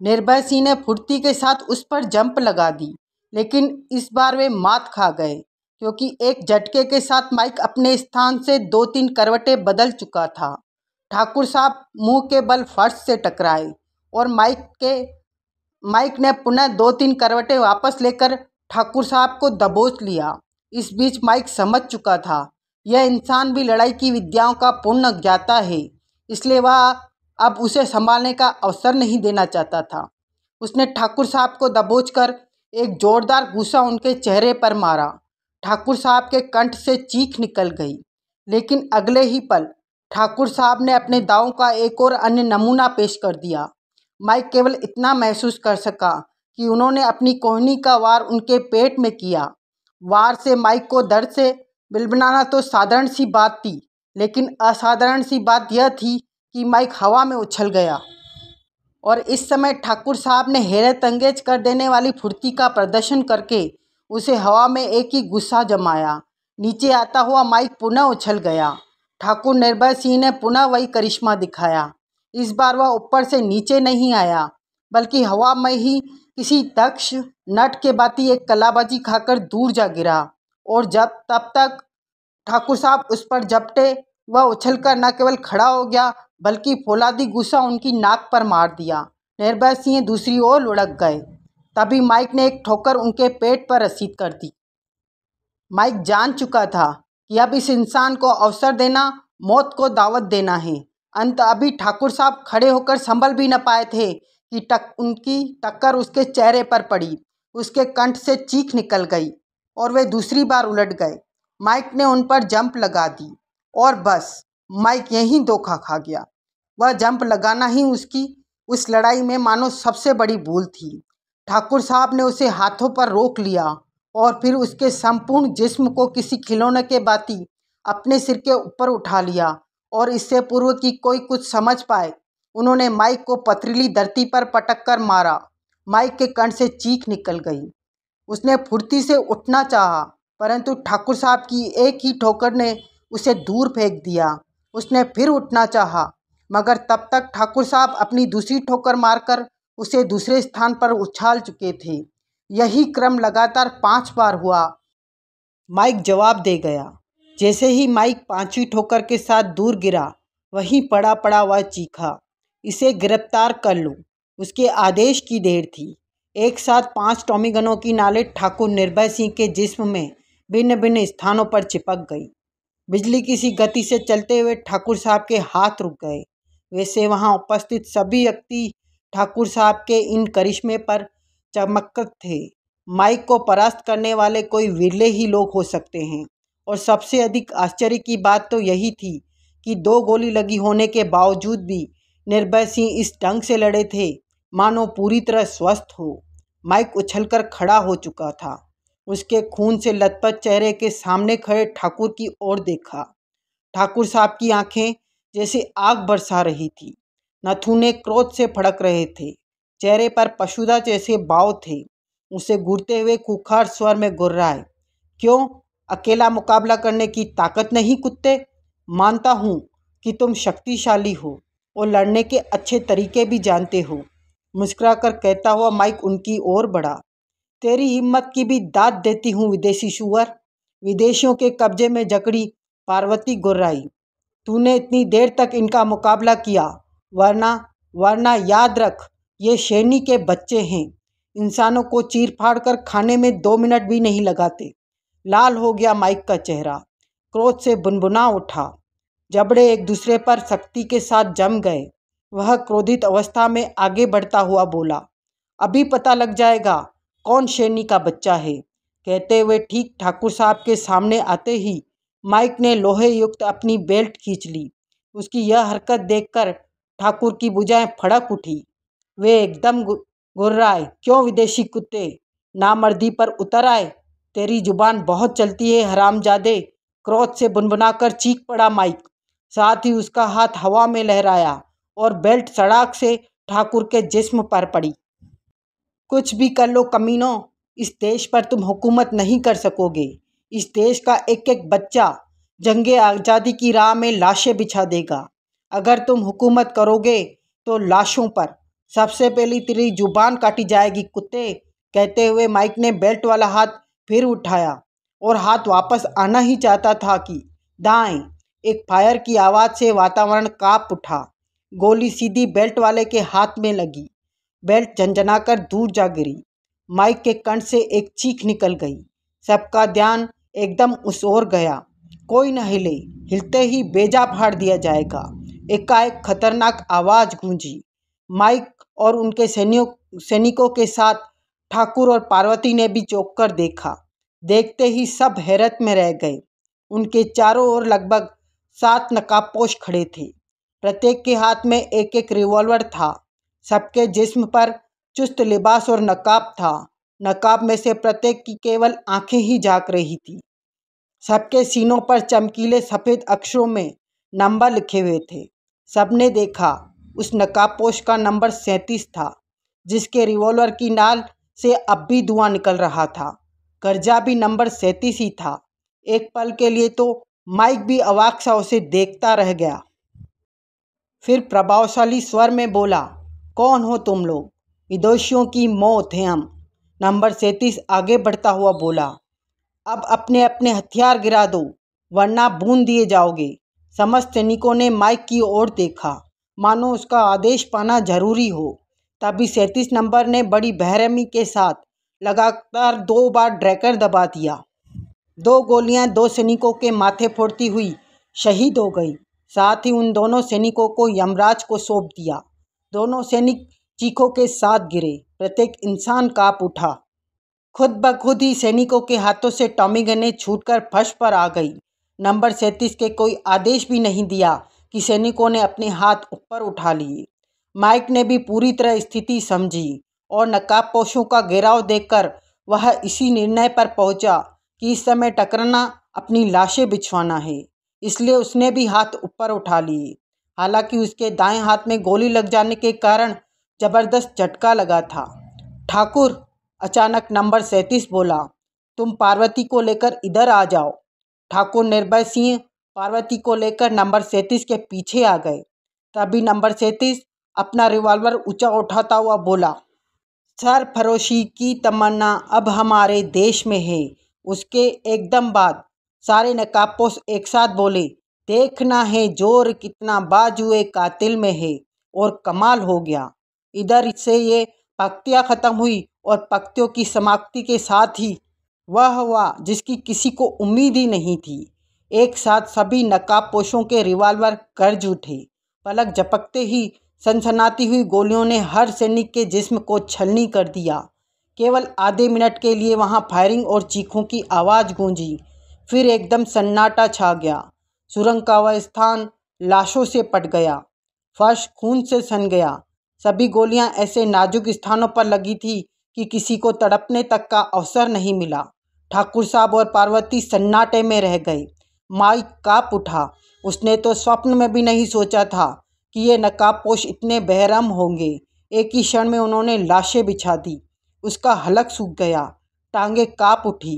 निर्भय सिंह ने फुर्ती के साथ उस पर जंप लगा दी लेकिन इस बार वे मात खा गए क्योंकि एक झटके के साथ माइक अपने स्थान से दो तीन करवटें बदल चुका था ठाकुर साहब मुंह के बल फर्श से टकराए और माइक के माइक ने पुनः दो तीन करवटें वापस लेकर ठाकुर साहब को दबोच लिया इस बीच माइक समझ चुका था यह इंसान भी लड़ाई की विद्याओं का पूर्ण ज्ञाता है इसलिए वह अब उसे संभालने का अवसर नहीं देना चाहता था उसने ठाकुर साहब को दबोच कर एक जोरदार गुस्सा उनके चेहरे पर मारा ठाकुर साहब के कंठ से चीख निकल गई लेकिन अगले ही पल ठाकुर साहब ने अपने दावों का एक और अन्य नमूना पेश कर दिया माइक केवल इतना महसूस कर सका कि उन्होंने अपनी कोहनी का वार उनके पेट में किया वार से माइक को दर्द से बिलबनाना तो साधारण सी बात थी लेकिन असाधारण सी बात यह थी कि माइक हवा में उछल गया और इस समय ठाकुर साहब ने हैरत अंगेज कर देने वाली फुर्ती का प्रदर्शन करके उसे हवा में एक ही गुस्सा जमाया नीचे आता हुआ माइक पुनः उछल गया ठाकुर निर्भय सिंह ने पुनः वही करिश्मा दिखाया इस बार वह ऊपर से नीचे नहीं आया बल्कि हवा में ही किसी दक्ष नट के बाति एक कलाबाजी खाकर दूर जा गिरा और जब तब तक ठाकुर साहब उस पर झपटे वह उछलकर न केवल खड़ा हो गया बल्कि फौलादी गुस्सा उनकी नाक पर मार दिया निर्भय सिंह दूसरी ओर लुढ़क गए तभी माइक ने एक ठोकर उनके पेट पर रसीद कर दी माइक जान चुका था कि अब इस इंसान को अवसर देना मौत को दावत देना है अंत अभी ठाकुर साहब खड़े होकर संभल भी न पाए थे कि टक उनकी टक्कर उसके चेहरे पर पड़ी उसके कंठ से चीख निकल गई और वे दूसरी बार उलट गए माइक ने उन पर जंप लगा दी और बस माइक यहीं धोखा खा गया वह जंप लगाना ही उसकी उस लड़ाई में मानो सबसे बड़ी भूल थी ठाकुर साहब ने उसे हाथों पर रोक लिया और फिर उसके संपूर्ण जिस्म को किसी खिलौने के बाती अपने सिर के ऊपर उठा लिया और इससे पूर्व कि कोई कुछ समझ पाए उन्होंने माइक को पथरीली धरती पर पटक कर मारा माइक के कंठ से चीख निकल गई उसने फुर्ती से उठना चाहा परंतु ठाकुर साहब की एक ही ठोकर ने उसे दूर फेंक दिया उसने फिर उठना चाहा मगर तब तक ठाकुर साहब अपनी दूसरी ठोकर मारकर उसे दूसरे स्थान पर उछाल चुके थे यही क्रम लगातार पांच बार हुआ माइक जवाब दे गया जैसे ही माइक पांचवी ठोकर के साथ दूर गिरा वहीं पड़ा पड़ा वह चीखा इसे गिरफ्तार कर लूँ उसके आदेश की देर थी एक साथ पांच टॉमीगनों की नाले ठाकुर निर्भय सिंह के जिस्म में भिन्न भिन्न स्थानों पर चिपक गई बिजली किसी गति से चलते हुए ठाकुर साहब के हाथ रुक गए वैसे वहाँ उपस्थित सभी व्यक्ति ठाकुर साहब के इन करिश्मे पर चमक थे माइक को परास्त करने वाले कोई विरले ही लोग हो सकते हैं और सबसे अधिक आश्चर्य की बात तो यही थी कि दो गोली लगी होने के बावजूद भी निर्भय सिंह इस ढंग से लड़े थे मानो पूरी तरह स्वस्थ हो माइक उछलकर खड़ा हो चुका था उसके खून से लथपथ चेहरे के सामने खड़े ठाकुर की ओर देखा ठाकुर साहब की आंखें जैसे आग बरसा रही थी नथुने क्रोध से फड़क रहे थे चेहरे पर पशुदा जैसे बाव थे उसे घूरते हुए कुखार स्वर में गुर्राए क्यों अकेला मुकाबला करने की ताकत नहीं कुत्ते मानता हूँ कि तुम शक्तिशाली हो और लड़ने के अच्छे तरीके भी जानते हो मुस्करा कर कहता हुआ माइक उनकी ओर बढ़ा तेरी हिम्मत की भी दाद देती हूँ विदेशी शुअर विदेशियों के कब्जे में जकड़ी पार्वती गुर्राई तूने इतनी देर तक इनका मुकाबला किया वरना वरना याद रख ये शेरनी के बच्चे हैं इंसानों को चीर फाड़ कर खाने में दो मिनट भी नहीं लगाते लाल हो गया माइक का चेहरा क्रोध से बुनबुना उठा जबड़े एक दूसरे पर शक्ति के साथ जम गए वह क्रोधित अवस्था में आगे बढ़ता हुआ बोला अभी पता लग जाएगा कौन शेरनी का बच्चा है कहते हुए ठीक ठाकुर साहब के सामने आते ही माइक ने लोहे युक्त अपनी बेल्ट खींच ली उसकी यह हरकत देखकर ठाकुर की बुझाएं फड़क उठी वे एकदम गुर्राए क्यों विदेशी कुत्ते नामर्दी पर उतर आए तेरी जुबान बहुत चलती है हरामजादे क्रोध से बुनबुनाकर चीख पड़ा माइक साथ ही उसका हाथ हवा में लहराया और बेल्ट सड़ाक से ठाकुर के जिस्म पर पड़ी कुछ भी कर लो कमीनों इस देश पर तुम हुकूमत नहीं कर सकोगे इस देश का एक एक बच्चा जंग आज़ादी की राह में लाशें बिछा देगा अगर तुम हुकूमत करोगे तो लाशों पर सबसे पहली तेरी जुबान काटी जाएगी कुत्ते कहते हुए माइक ने बेल्ट वाला हाथ फिर उठाया और हाथ वापस आना ही चाहता था कि दाएं एक फायर की आवाज़ से वातावरण कांप उठा गोली सीधी बेल्ट वाले के हाथ में लगी बेल्ट झंझनाकर दूर जा गिरी माइक के कंड से एक चीख निकल गई सबका ध्यान एकदम उस ओर गया कोई न हिले हिलते ही बेजा फाड़ दिया जाएगा एकाएक खतरनाक आवाज़ गूंजी माइक और उनके सैनियों सैनिकों के साथ ठाकुर और पार्वती ने भी चौंक कर देखा देखते ही सब हैरत में रह गए उनके चारों ओर लगभग सात नकाबपोश खड़े थे प्रत्येक के हाथ में एक एक रिवॉल्वर था सबके जिस्म पर चुस्त लिबास और नकाब था नकाब में से प्रत्येक की केवल आंखें ही झाँक रही थी सबके सीनों पर चमकीले सफ़ेद अक्षरों में नंबर लिखे हुए थे सबने देखा उस नकाबपोश का नंबर सैंतीस था जिसके रिवॉल्वर की नाल से अब भी धुआं निकल रहा था कर्जा भी नंबर सैंतीस ही था एक पल के लिए तो माइक भी अवाक सा उसे देखता रह गया फिर प्रभावशाली स्वर में बोला कौन हो तुम लोग विदोषियों की मौत है हम नंबर सैंतीस आगे बढ़ता हुआ बोला अब अपने अपने हथियार गिरा दो वरना बूंद दिए जाओगे समस्त सैनिकों ने माइक की ओर देखा मानो उसका आदेश पाना जरूरी हो तभी सैंतीस नंबर ने बड़ी बहरहमी के साथ लगातार दो बार ड्रैकर दबा दिया दो गोलियां दो सैनिकों के माथे फोड़ती हुई शहीद हो गई साथ ही उन दोनों सैनिकों को यमराज को सौंप दिया दोनों सैनिक चीखों के साथ गिरे प्रत्येक इंसान काँप उठा खुद ब खुद ही सैनिकों के हाथों से टॉमी गने छूट कर फर्श पर आ गई नंबर सैंतीस के कोई आदेश भी नहीं दिया कि सैनिकों ने अपने हाथ ऊपर उठा लिए माइक ने भी पूरी तरह स्थिति समझी और नकाबपोशों का घेराव देखकर वह इसी निर्णय पर पहुंचा कि इस समय टकराना अपनी लाशें बिछवाना है इसलिए उसने भी हाथ ऊपर उठा लिए हालांकि उसके दाएं हाथ में गोली लग जाने के कारण जबरदस्त झटका लगा था ठाकुर अचानक नंबर सैंतीस बोला तुम पार्वती को लेकर इधर आ जाओ ठाकुर निर्भय सिंह पार्वती को लेकर नंबर सैंतीस के पीछे आ गए तभी नंबर सैंतीस अपना रिवॉल्वर ऊंचा उठाता हुआ बोला फरोशी की तमन्ना अब हमारे देश में है उसके एकदम बाद सारे नकापोस एक साथ बोले देखना है जोर कितना बाजुए कातिल में है और कमाल हो गया इधर से ये पक्तियाँ ख़त्म हुई और पक्तियों की समाप्ति के साथ ही वह हुआ जिसकी किसी को उम्मीद ही नहीं थी एक साथ सभी नकाबपोशों के रिवॉल्वर कर्ज उठे पलक झपकते ही सनसनाती हुई गोलियों ने हर सैनिक के जिस्म को छलनी कर दिया केवल आधे मिनट के लिए वहां फायरिंग और चीखों की आवाज़ गूंजी फिर एकदम सन्नाटा छा गया सुरंग का वह स्थान लाशों से पट गया फर्श खून से सन गया सभी गोलियां ऐसे नाजुक स्थानों पर लगी थी कि किसी को तड़पने तक का अवसर नहीं मिला ठाकुर साहब और पार्वती सन्नाटे में रह गए माइक काप उठा उसने तो स्वप्न में भी नहीं सोचा था कि ये नकाबपोश इतने बहरम होंगे एक ही क्षण में उन्होंने लाशें बिछा दी उसका हलक सूख गया टांगे काँप उठी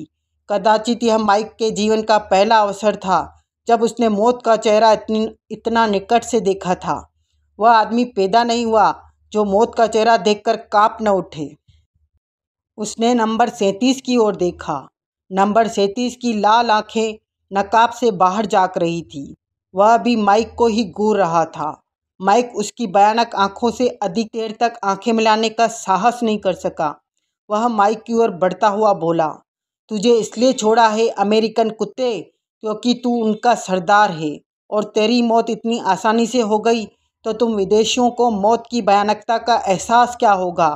कदाचित यह माइक के जीवन का पहला अवसर था जब उसने मौत का चेहरा इतनी इतना निकट से देखा था वह आदमी पैदा नहीं हुआ जो मौत का चेहरा देखकर काँप न उठे उसने नंबर सैंतीस की ओर देखा नंबर सैंतीस की लाल आंखें नकाब से बाहर जाग रही थी वह भी माइक को ही घूर रहा था माइक उसकी भयानक आंखों से अधिक देर तक आंखें मिलाने का साहस नहीं कर सका वह माइक की ओर बढ़ता हुआ बोला तुझे इसलिए छोड़ा है अमेरिकन कुत्ते क्योंकि तू उनका सरदार है और तेरी मौत इतनी आसानी से हो गई तो तुम विदेशियों को मौत की भयानकता का एहसास क्या होगा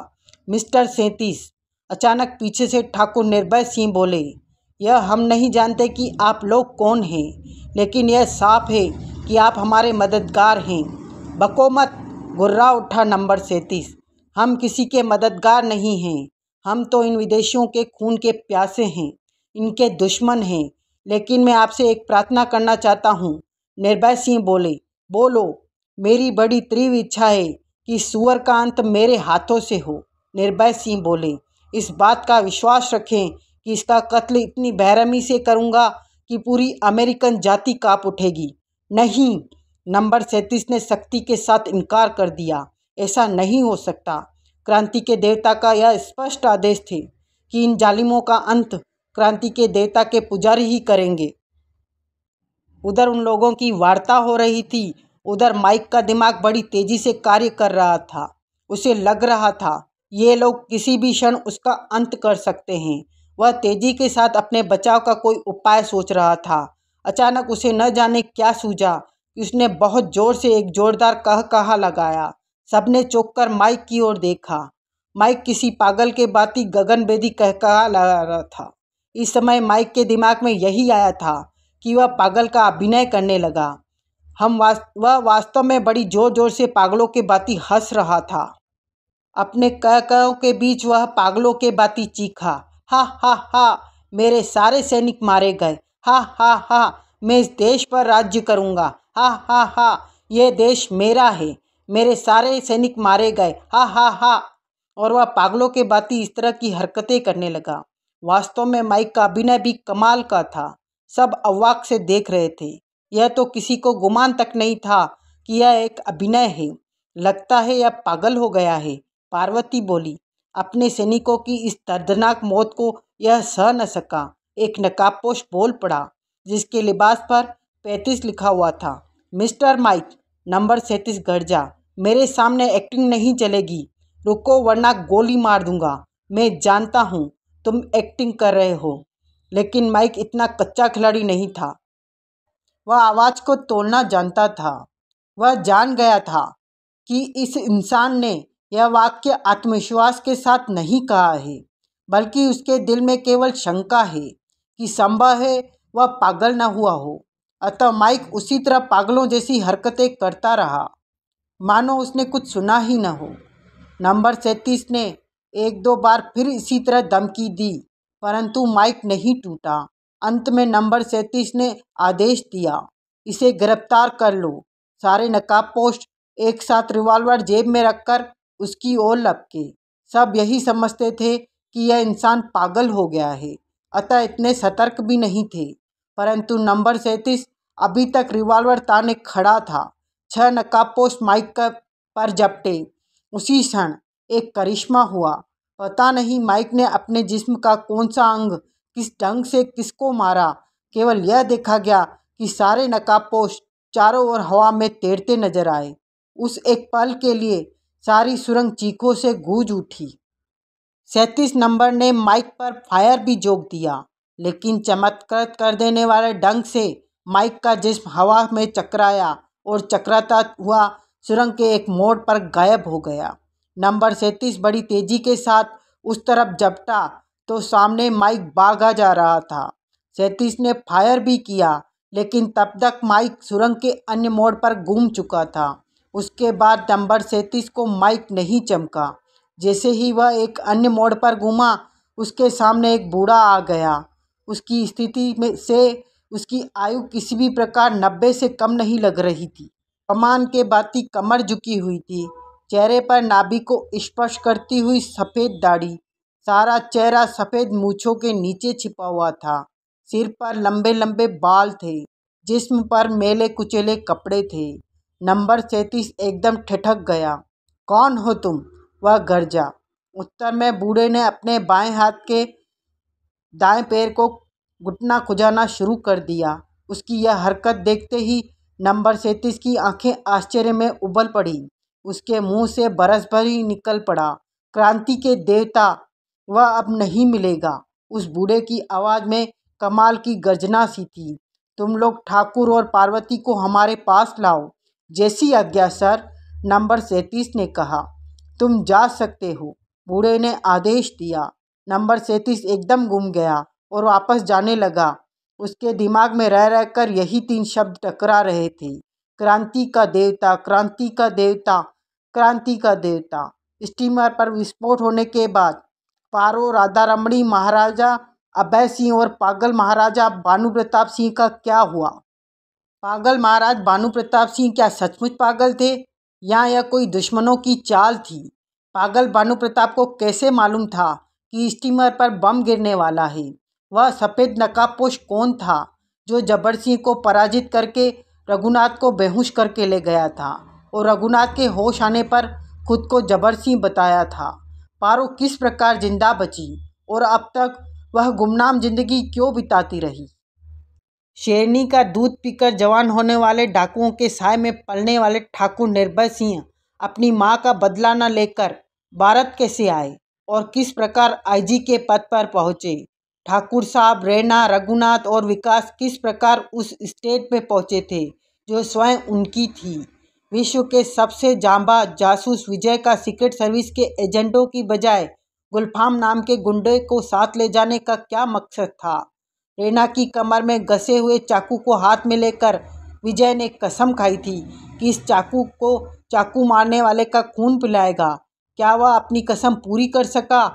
मिस्टर सैंतीस अचानक पीछे से ठाकुर निर्भय सिंह बोले यह हम नहीं जानते कि आप लोग कौन हैं लेकिन यह साफ है कि आप हमारे मददगार हैं बकोमत गुर्रा उठा नंबर सैंतीस हम किसी के मददगार नहीं हैं हम तो इन विदेशियों के खून के प्यासे हैं इनके दुश्मन हैं लेकिन मैं आपसे एक प्रार्थना करना चाहता हूँ निर्भय सिंह बोले बोलो मेरी बड़ी तीव्र इच्छा है कि सुअर का अंत मेरे हाथों से हो निर्भय सिंह बोले इस बात का विश्वास रखें कि इसका कत्ल इतनी बहरमी से करूँगा कि पूरी अमेरिकन जाति काँप उठेगी नहीं नंबर सैंतीस ने सख्ती के साथ इनकार कर दिया ऐसा नहीं हो सकता क्रांति के देवता का यह स्पष्ट आदेश थे कि इन जालिमों का अंत क्रांति के देवता के पुजारी ही करेंगे उधर उन लोगों की वार्ता हो रही थी उधर माइक का दिमाग बड़ी तेज़ी से कार्य कर रहा था उसे लग रहा था ये लोग किसी भी क्षण उसका अंत कर सकते हैं वह तेज़ी के साथ अपने बचाव का कोई उपाय सोच रहा था अचानक उसे न जाने क्या सूझा उसने बहुत जोर से एक जोरदार कह कहा लगाया सबने कर माइक की ओर देखा माइक किसी पागल के ही गगन बेदी कह कहा लगा रहा था इस समय माइक के दिमाग में यही आया था कि वह पागल का अभिनय करने लगा हम वह वास्तव में बड़ी जोर जोर से पागलों के बाती हंस रहा था अपने कह कहों के बीच वह पागलों के बाती चीखा हा हा हा मेरे सारे सैनिक मारे गए हा हा हा मैं इस देश पर राज्य करूँगा हा हा हा ये देश मेरा है मेरे सारे सैनिक मारे गए हा हा हा और वह पागलों के बाती इस तरह की हरकतें करने लगा वास्तव में माइक का अभिनय भी कमाल का था सब अवाक से देख रहे थे यह तो किसी को गुमान तक नहीं था कि यह एक अभिनय है लगता है यह पागल हो गया है पार्वती बोली अपने सैनिकों की इस दर्दनाक मौत को यह सह न सका एक नकाबपोश बोल पड़ा जिसके लिबास पर पैंतीस लिखा हुआ था मिस्टर माइक नंबर सैंतीस घर जा मेरे सामने एक्टिंग नहीं चलेगी रुको वरना गोली मार दूंगा मैं जानता हूँ तुम एक्टिंग कर रहे हो लेकिन माइक इतना कच्चा खिलाड़ी नहीं था वह आवाज़ को तोड़ना जानता था वह जान गया था कि इस इंसान ने यह वाक्य आत्मविश्वास के साथ नहीं कहा है बल्कि उसके दिल में केवल शंका है कि संभव है वह पागल न हुआ हो अतः माइक उसी तरह पागलों जैसी हरकतें करता रहा मानो उसने कुछ सुना ही न हो नंबर सैंतीस ने एक दो बार फिर इसी तरह धमकी दी परंतु माइक नहीं टूटा अंत में नंबर सैंतीस ने आदेश दिया इसे गिरफ्तार कर लो सारे नकाबपोश एक साथ रिवॉल्वर जेब में रखकर उसकी ओर लपके सब यही समझते थे कि यह इंसान पागल हो गया है अतः इतने सतर्क भी नहीं थे परंतु नंबर सैंतीस अभी तक रिवॉल्वर ताने खड़ा था छह नकाब पोस्ट माइक का पर जपटे उसी क्षण एक करिश्मा हुआ पता नहीं माइक ने अपने जिस्म का कौन सा अंग किस ढंग से किसको मारा केवल यह देखा गया कि सारे नकाब चारों ओर हवा में तैरते नजर आए उस एक पल के लिए सारी सुरंग चीखों से गूंज उठी सैंतीस नंबर ने माइक पर फायर भी जोक दिया लेकिन चमत्कृत कर देने वाले ढंग से माइक का जिस्म हवा में चकराया और चकराता हुआ सुरंग के एक मोड़ पर गायब हो गया नंबर सैंतीस बड़ी तेजी के साथ उस तरफ जपटा तो सामने माइक भागा जा रहा था सैंतीस ने फायर भी किया लेकिन तब तक माइक सुरंग के अन्य मोड़ पर घूम चुका था उसके बाद नंबर सैंतीस को माइक नहीं चमका जैसे ही वह एक अन्य मोड़ पर घूमा उसके सामने एक बूढ़ा आ गया उसकी स्थिति में से उसकी आयु किसी भी प्रकार नब्बे से कम नहीं लग रही थी कमान के बाती कमर झुकी हुई थी चेहरे पर नाभि को स्पर्श करती हुई सफ़ेद दाढ़ी सारा चेहरा सफ़ेद मूछों के नीचे छिपा हुआ था सिर पर लंबे लंबे बाल थे जिस्म पर मेले कुचेले कपड़े थे नंबर सैंतीस एकदम ठिठक गया कौन हो तुम वह गरजा उत्तर में बूढ़े ने अपने बाएं हाथ के दाएं पैर को घुटना खुजाना शुरू कर दिया उसकी यह हरकत देखते ही नंबर सैंतीस की आंखें आश्चर्य में उबल पड़ी उसके मुंह से बरस भर ही निकल पड़ा क्रांति के देवता वह अब नहीं मिलेगा उस बूढ़े की आवाज़ में कमाल की गर्जना सी थी तुम लोग ठाकुर और पार्वती को हमारे पास लाओ जैसी आज्ञा सर नंबर सैंतीस ने कहा तुम जा सकते हो बूढ़े ने आदेश दिया नंबर सैंतीस एकदम गुम गया और वापस जाने लगा उसके दिमाग में रह रह कर यही तीन शब्द टकरा रहे थे क्रांति का देवता क्रांति का देवता क्रांति का देवता स्टीमर पर विस्फोट होने के बाद पारो राधा रमणी महाराजा अभय सिंह और पागल महाराजा भानु प्रताप सिंह का क्या हुआ पागल महाराज भानु प्रताप सिंह क्या सचमुच पागल थे या यह कोई दुश्मनों की चाल थी पागल भानु प्रताप को कैसे मालूम था कि स्टीमर पर बम गिरने वाला है वह सफ़ेद नकाबपोश कौन था जो जबर सिंह को पराजित करके रघुनाथ को बेहोश करके ले गया था और रघुनाथ के होश आने पर खुद को जबर सिंह बताया था पारो किस प्रकार जिंदा बची और अब तक वह गुमनाम जिंदगी क्यों बिताती रही शेरनी का दूध पीकर जवान होने वाले डाकुओं के साय में पलने वाले ठाकुर निर्भय सिंह अपनी माँ का बदला न लेकर भारत कैसे आए और किस प्रकार आईजी के पद पर पहुंचे ठाकुर साहब रैना रघुनाथ और विकास किस प्रकार उस स्टेट में पहुंचे थे जो स्वयं उनकी थी विश्व के सबसे जांबा जासूस विजय का सीक्रेट सर्विस के एजेंटों की बजाय गुलफाम नाम के गुंडे को साथ ले जाने का क्या मकसद था रेना की कमर में घसे हुए चाकू को हाथ में लेकर विजय ने कसम खाई थी कि इस चाकू को चाकू मारने वाले का खून पिलाएगा क्या वह अपनी कसम पूरी कर सका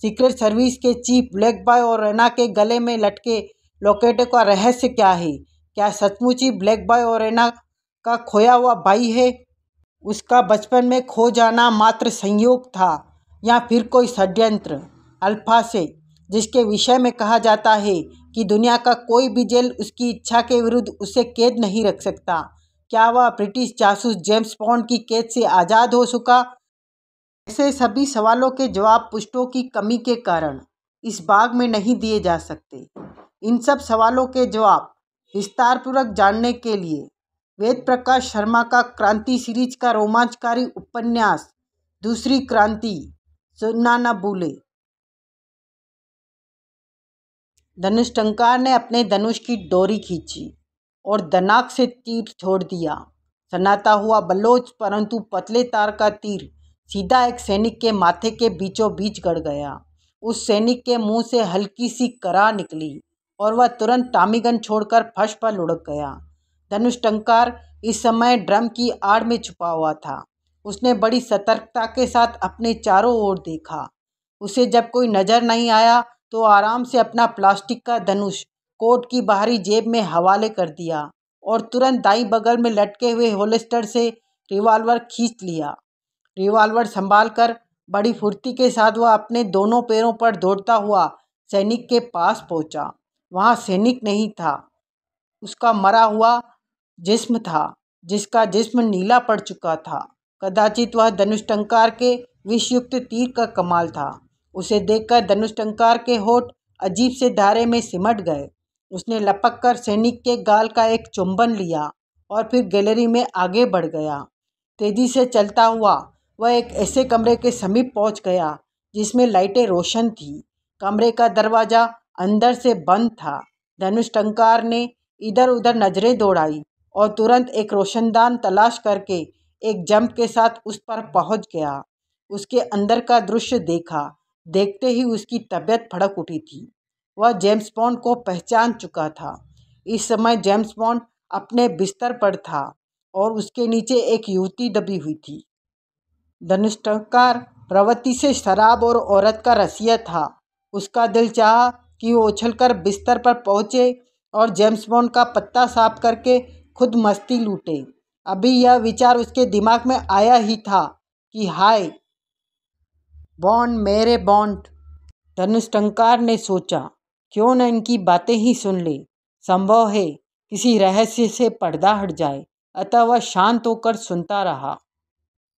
सीक्रेट सर्विस के चीफ ब्लैक बॉय और रैना के गले में लटके लॉकेट का रहस्य क्या है क्या सचमुच ही ब्लैक बॉय और रैना का खोया हुआ भाई है उसका बचपन में खो जाना मात्र संयोग था या फिर कोई षड्यंत्र अल्फा से जिसके विषय में कहा जाता है कि दुनिया का कोई भी जेल उसकी इच्छा के विरुद्ध उसे कैद नहीं रख सकता क्या वह ब्रिटिश जासूस जेम्स पॉन्ड की कैद से आज़ाद हो चुका ऐसे सभी सवालों के जवाब पुष्टों की कमी के कारण इस भाग में नहीं दिए जा सकते इन सब सवालों के जवाब विस्तारपूर्वक जानने के लिए वेद प्रकाश शर्मा का क्रांति सीरीज का रोमांचकारी उपन्यास दूसरी क्रांति सुनना न भूले धनुष टंकार ने अपने धनुष की डोरी खींची और दनाक से तीर छोड़ दिया सनाता हुआ बलोच परंतु पतले तार का तीर सीधा एक सैनिक के माथे के बीचों बीच गड़ गया उस सैनिक के मुंह से हल्की सी करा निकली और वह तुरंत तामिगन छोड़कर फर्श पर लुढ़क गया धनुष टंकार इस समय ड्रम की आड़ में छुपा हुआ था उसने बड़ी सतर्कता के साथ अपने चारों ओर देखा उसे जब कोई नज़र नहीं आया तो आराम से अपना प्लास्टिक का धनुष कोट की बाहरी जेब में हवाले कर दिया और तुरंत दाई बगल में लटके हुए होलेस्टर से रिवॉल्वर खींच लिया रिवॉल्वर संभालकर बड़ी फुर्ती के साथ वह अपने दोनों पैरों पर दौड़ता हुआ सैनिक के पास पहुंचा। वहाँ सैनिक नहीं था उसका मरा हुआ जिस्म था जिसका जिस्म नीला पड़ चुका था कदाचित वह धनुष्टंकार के विषयुक्त तीर का कमाल था उसे देखकर धनुष्टंकार के होठ अजीब से धारे में सिमट गए उसने लपक कर सैनिक के गाल का एक चुंबन लिया और फिर गैलरी में आगे बढ़ गया तेजी से चलता हुआ वह एक ऐसे कमरे के समीप पहुंच गया जिसमें लाइटें रोशन थीं कमरे का दरवाज़ा अंदर से बंद था धनुष टंकार ने इधर उधर नज़रें दौड़ाई और तुरंत एक रोशनदान तलाश करके एक जंप के साथ उस पर पहुंच गया उसके अंदर का दृश्य देखा देखते ही उसकी तबीयत फड़क उठी थी वह जेम्स बॉन्ड को पहचान चुका था इस समय जेम्स बॉन्ड अपने बिस्तर पर था और उसके नीचे एक युवती दबी हुई थी धनुष्टंकार प्रवृत्ति से शराब और औरत का रसिया था उसका दिल चाह कि वो उछलकर बिस्तर पर पहुंचे और जेम्स बॉन्ड का पत्ता साफ करके खुद मस्ती लूटे अभी यह विचार उसके दिमाग में आया ही था कि हाय बॉन्ड मेरे बॉन्ड धनुष्टंकार ने सोचा क्यों न इनकी बातें ही सुन ले संभव है किसी रहस्य से पर्दा हट जाए अतः वह शांत होकर सुनता रहा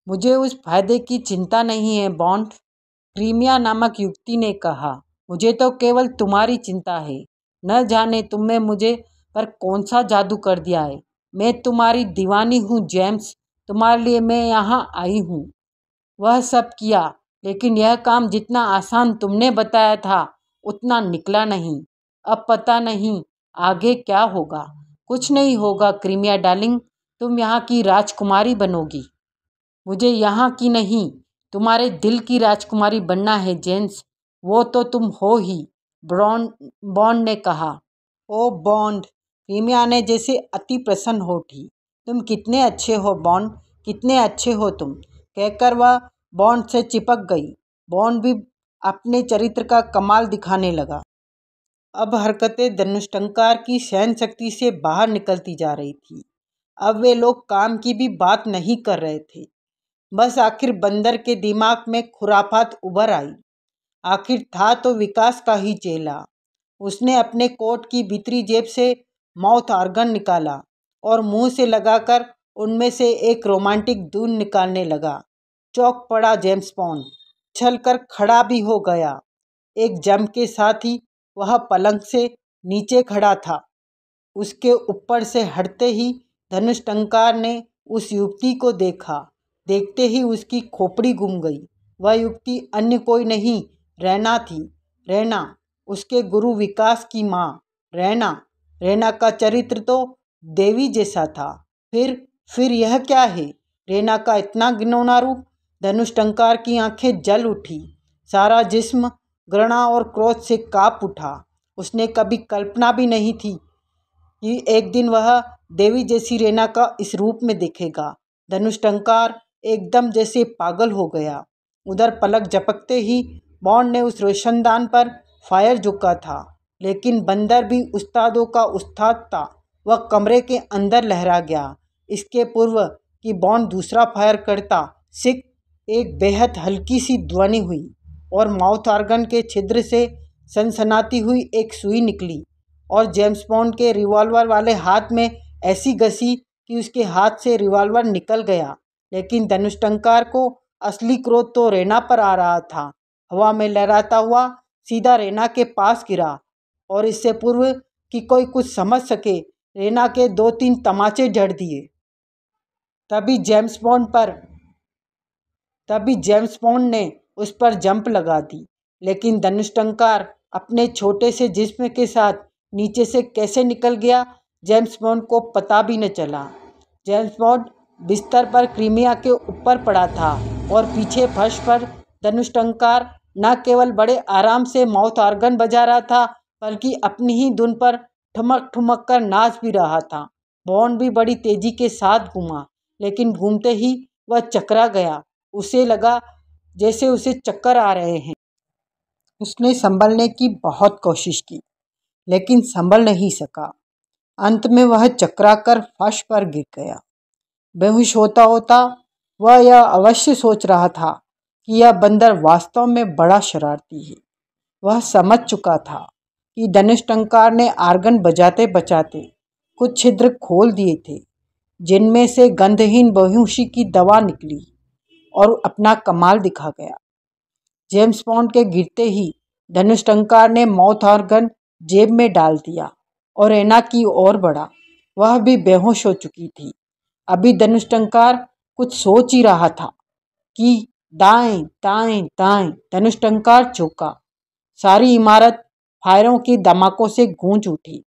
मुझे उस फायदे की चिंता नहीं है बॉन्ड क्रीमिया नामक युक्ति ने कहा मुझे तो केवल तुम्हारी चिंता है न जाने तुमने मुझे पर कौन सा जादू कर दिया है मैं तुम्हारी दीवानी हूँ जेम्स तुम्हारे लिए मैं यहाँ आई हूँ वह सब किया लेकिन यह काम जितना आसान तुमने बताया था उतना निकला नहीं अब पता नहीं आगे क्या होगा कुछ नहीं होगा क्रीमिया डार्लिंग तुम यहाँ की राजकुमारी बनोगी मुझे यहाँ की नहीं तुम्हारे दिल की राजकुमारी बनना है जेंस वो तो तुम हो ही ब्रॉन बॉन्ड ने कहा ओ बॉन्ड रीमिया ने जैसे अति प्रसन्न हो उठी तुम कितने अच्छे हो बॉन्ड कितने अच्छे हो तुम कहकर वह बॉन्ड से चिपक गई बॉन्ड भी अपने चरित्र का कमाल दिखाने लगा अब हरकतें धनुष्टंकार की सहन शक्ति से बाहर निकलती जा रही थी अब वे लोग काम की भी बात नहीं कर रहे थे बस आखिर बंदर के दिमाग में खुराफात उभर आई आखिर था तो विकास का ही चेला उसने अपने कोट की भीतरी जेब से माउथ आर्गन निकाला और मुंह से लगाकर उनमें से एक रोमांटिक धून निकालने लगा चौक पड़ा जेम्स पॉन्ड छल कर खड़ा भी हो गया एक जम के साथ ही वह पलंग से नीचे खड़ा था उसके ऊपर से हटते ही धनुष टंकार ने उस युवती को देखा देखते ही उसकी खोपड़ी गुम गई वह युक्ति अन्य कोई नहीं रैना थी रैना उसके गुरु विकास की माँ रैना रैना का चरित्र तो देवी जैसा था फिर फिर यह क्या है रैना का इतना घिनौना रूप धनुष टंकार की आंखें जल उठी सारा जिस्म घृणा और क्रोध से काप उठा उसने कभी कल्पना भी नहीं थी कि एक दिन वह देवी जैसी रेना का इस रूप में देखेगा धनुष टंकार एकदम जैसे पागल हो गया उधर पलक झपकते ही बॉन्ड ने उस रोशनदान पर फायर झुका था लेकिन बंदर भी उस्तादों का उस्ताद था वह कमरे के अंदर लहरा गया इसके पूर्व कि बॉन्ड दूसरा फायर करता सिख एक बेहद हल्की सी ध्वनि हुई और माउथ आर्गन के छिद्र से सनसनाती हुई एक सुई निकली और जेम्स बॉन्ड के रिवॉल्वर वाले हाथ में ऐसी घसी कि उसके हाथ से रिवॉल्वर निकल गया लेकिन धनुष टंकार को असली क्रोध तो रेना पर आ रहा था हवा में लहराता हुआ सीधा रेना के पास गिरा और इससे पूर्व कि कोई कुछ समझ सके रेना के दो तीन तमाचे जड़ दिए तभी जेम्स बॉन्ड पर तभी जेम्स बॉन्ड ने उस पर जंप लगा दी लेकिन धनुष टंकार अपने छोटे से जिस्म के साथ नीचे से कैसे निकल गया जेम्स बॉन्ड को पता भी न चला जेम्स बॉन्ड बिस्तर पर क्रीमिया के ऊपर पड़ा था और पीछे फर्श पर धनुष्टंकार न केवल बड़े आराम से माउथ आर्गन बजा रहा था बल्कि अपनी ही धुन पर ठुमक ठुमक कर नाच भी रहा था बॉन्ड भी बड़ी तेजी के साथ घूमा लेकिन घूमते ही वह चकरा गया उसे लगा जैसे उसे चक्कर आ रहे हैं उसने संभलने की बहुत कोशिश की लेकिन संभल नहीं सका अंत में वह चकरा कर फर्श पर गिर गया बेहोश होता होता वह यह अवश्य सोच रहा था कि यह बंदर वास्तव में बड़ा शरारती है वह समझ चुका था कि धनुष टंकार ने आर्गन बजाते बचाते कुछ छिद्र खोल दिए थे जिनमें से गंधहीन बहिंशी की दवा निकली और अपना कमाल दिखा गया जेम्स पॉन्ड के गिरते ही धनुष टंकार ने मौत ऑर्गन जेब में डाल दिया और एना की ओर बढ़ा वह भी बेहोश हो चुकी थी अभी धनुष टंकार कुछ सोच ही रहा था कि दाएं दाएं दाएं धनुष टंकार सारी इमारत फायरों के धमाकों से गूंज उठी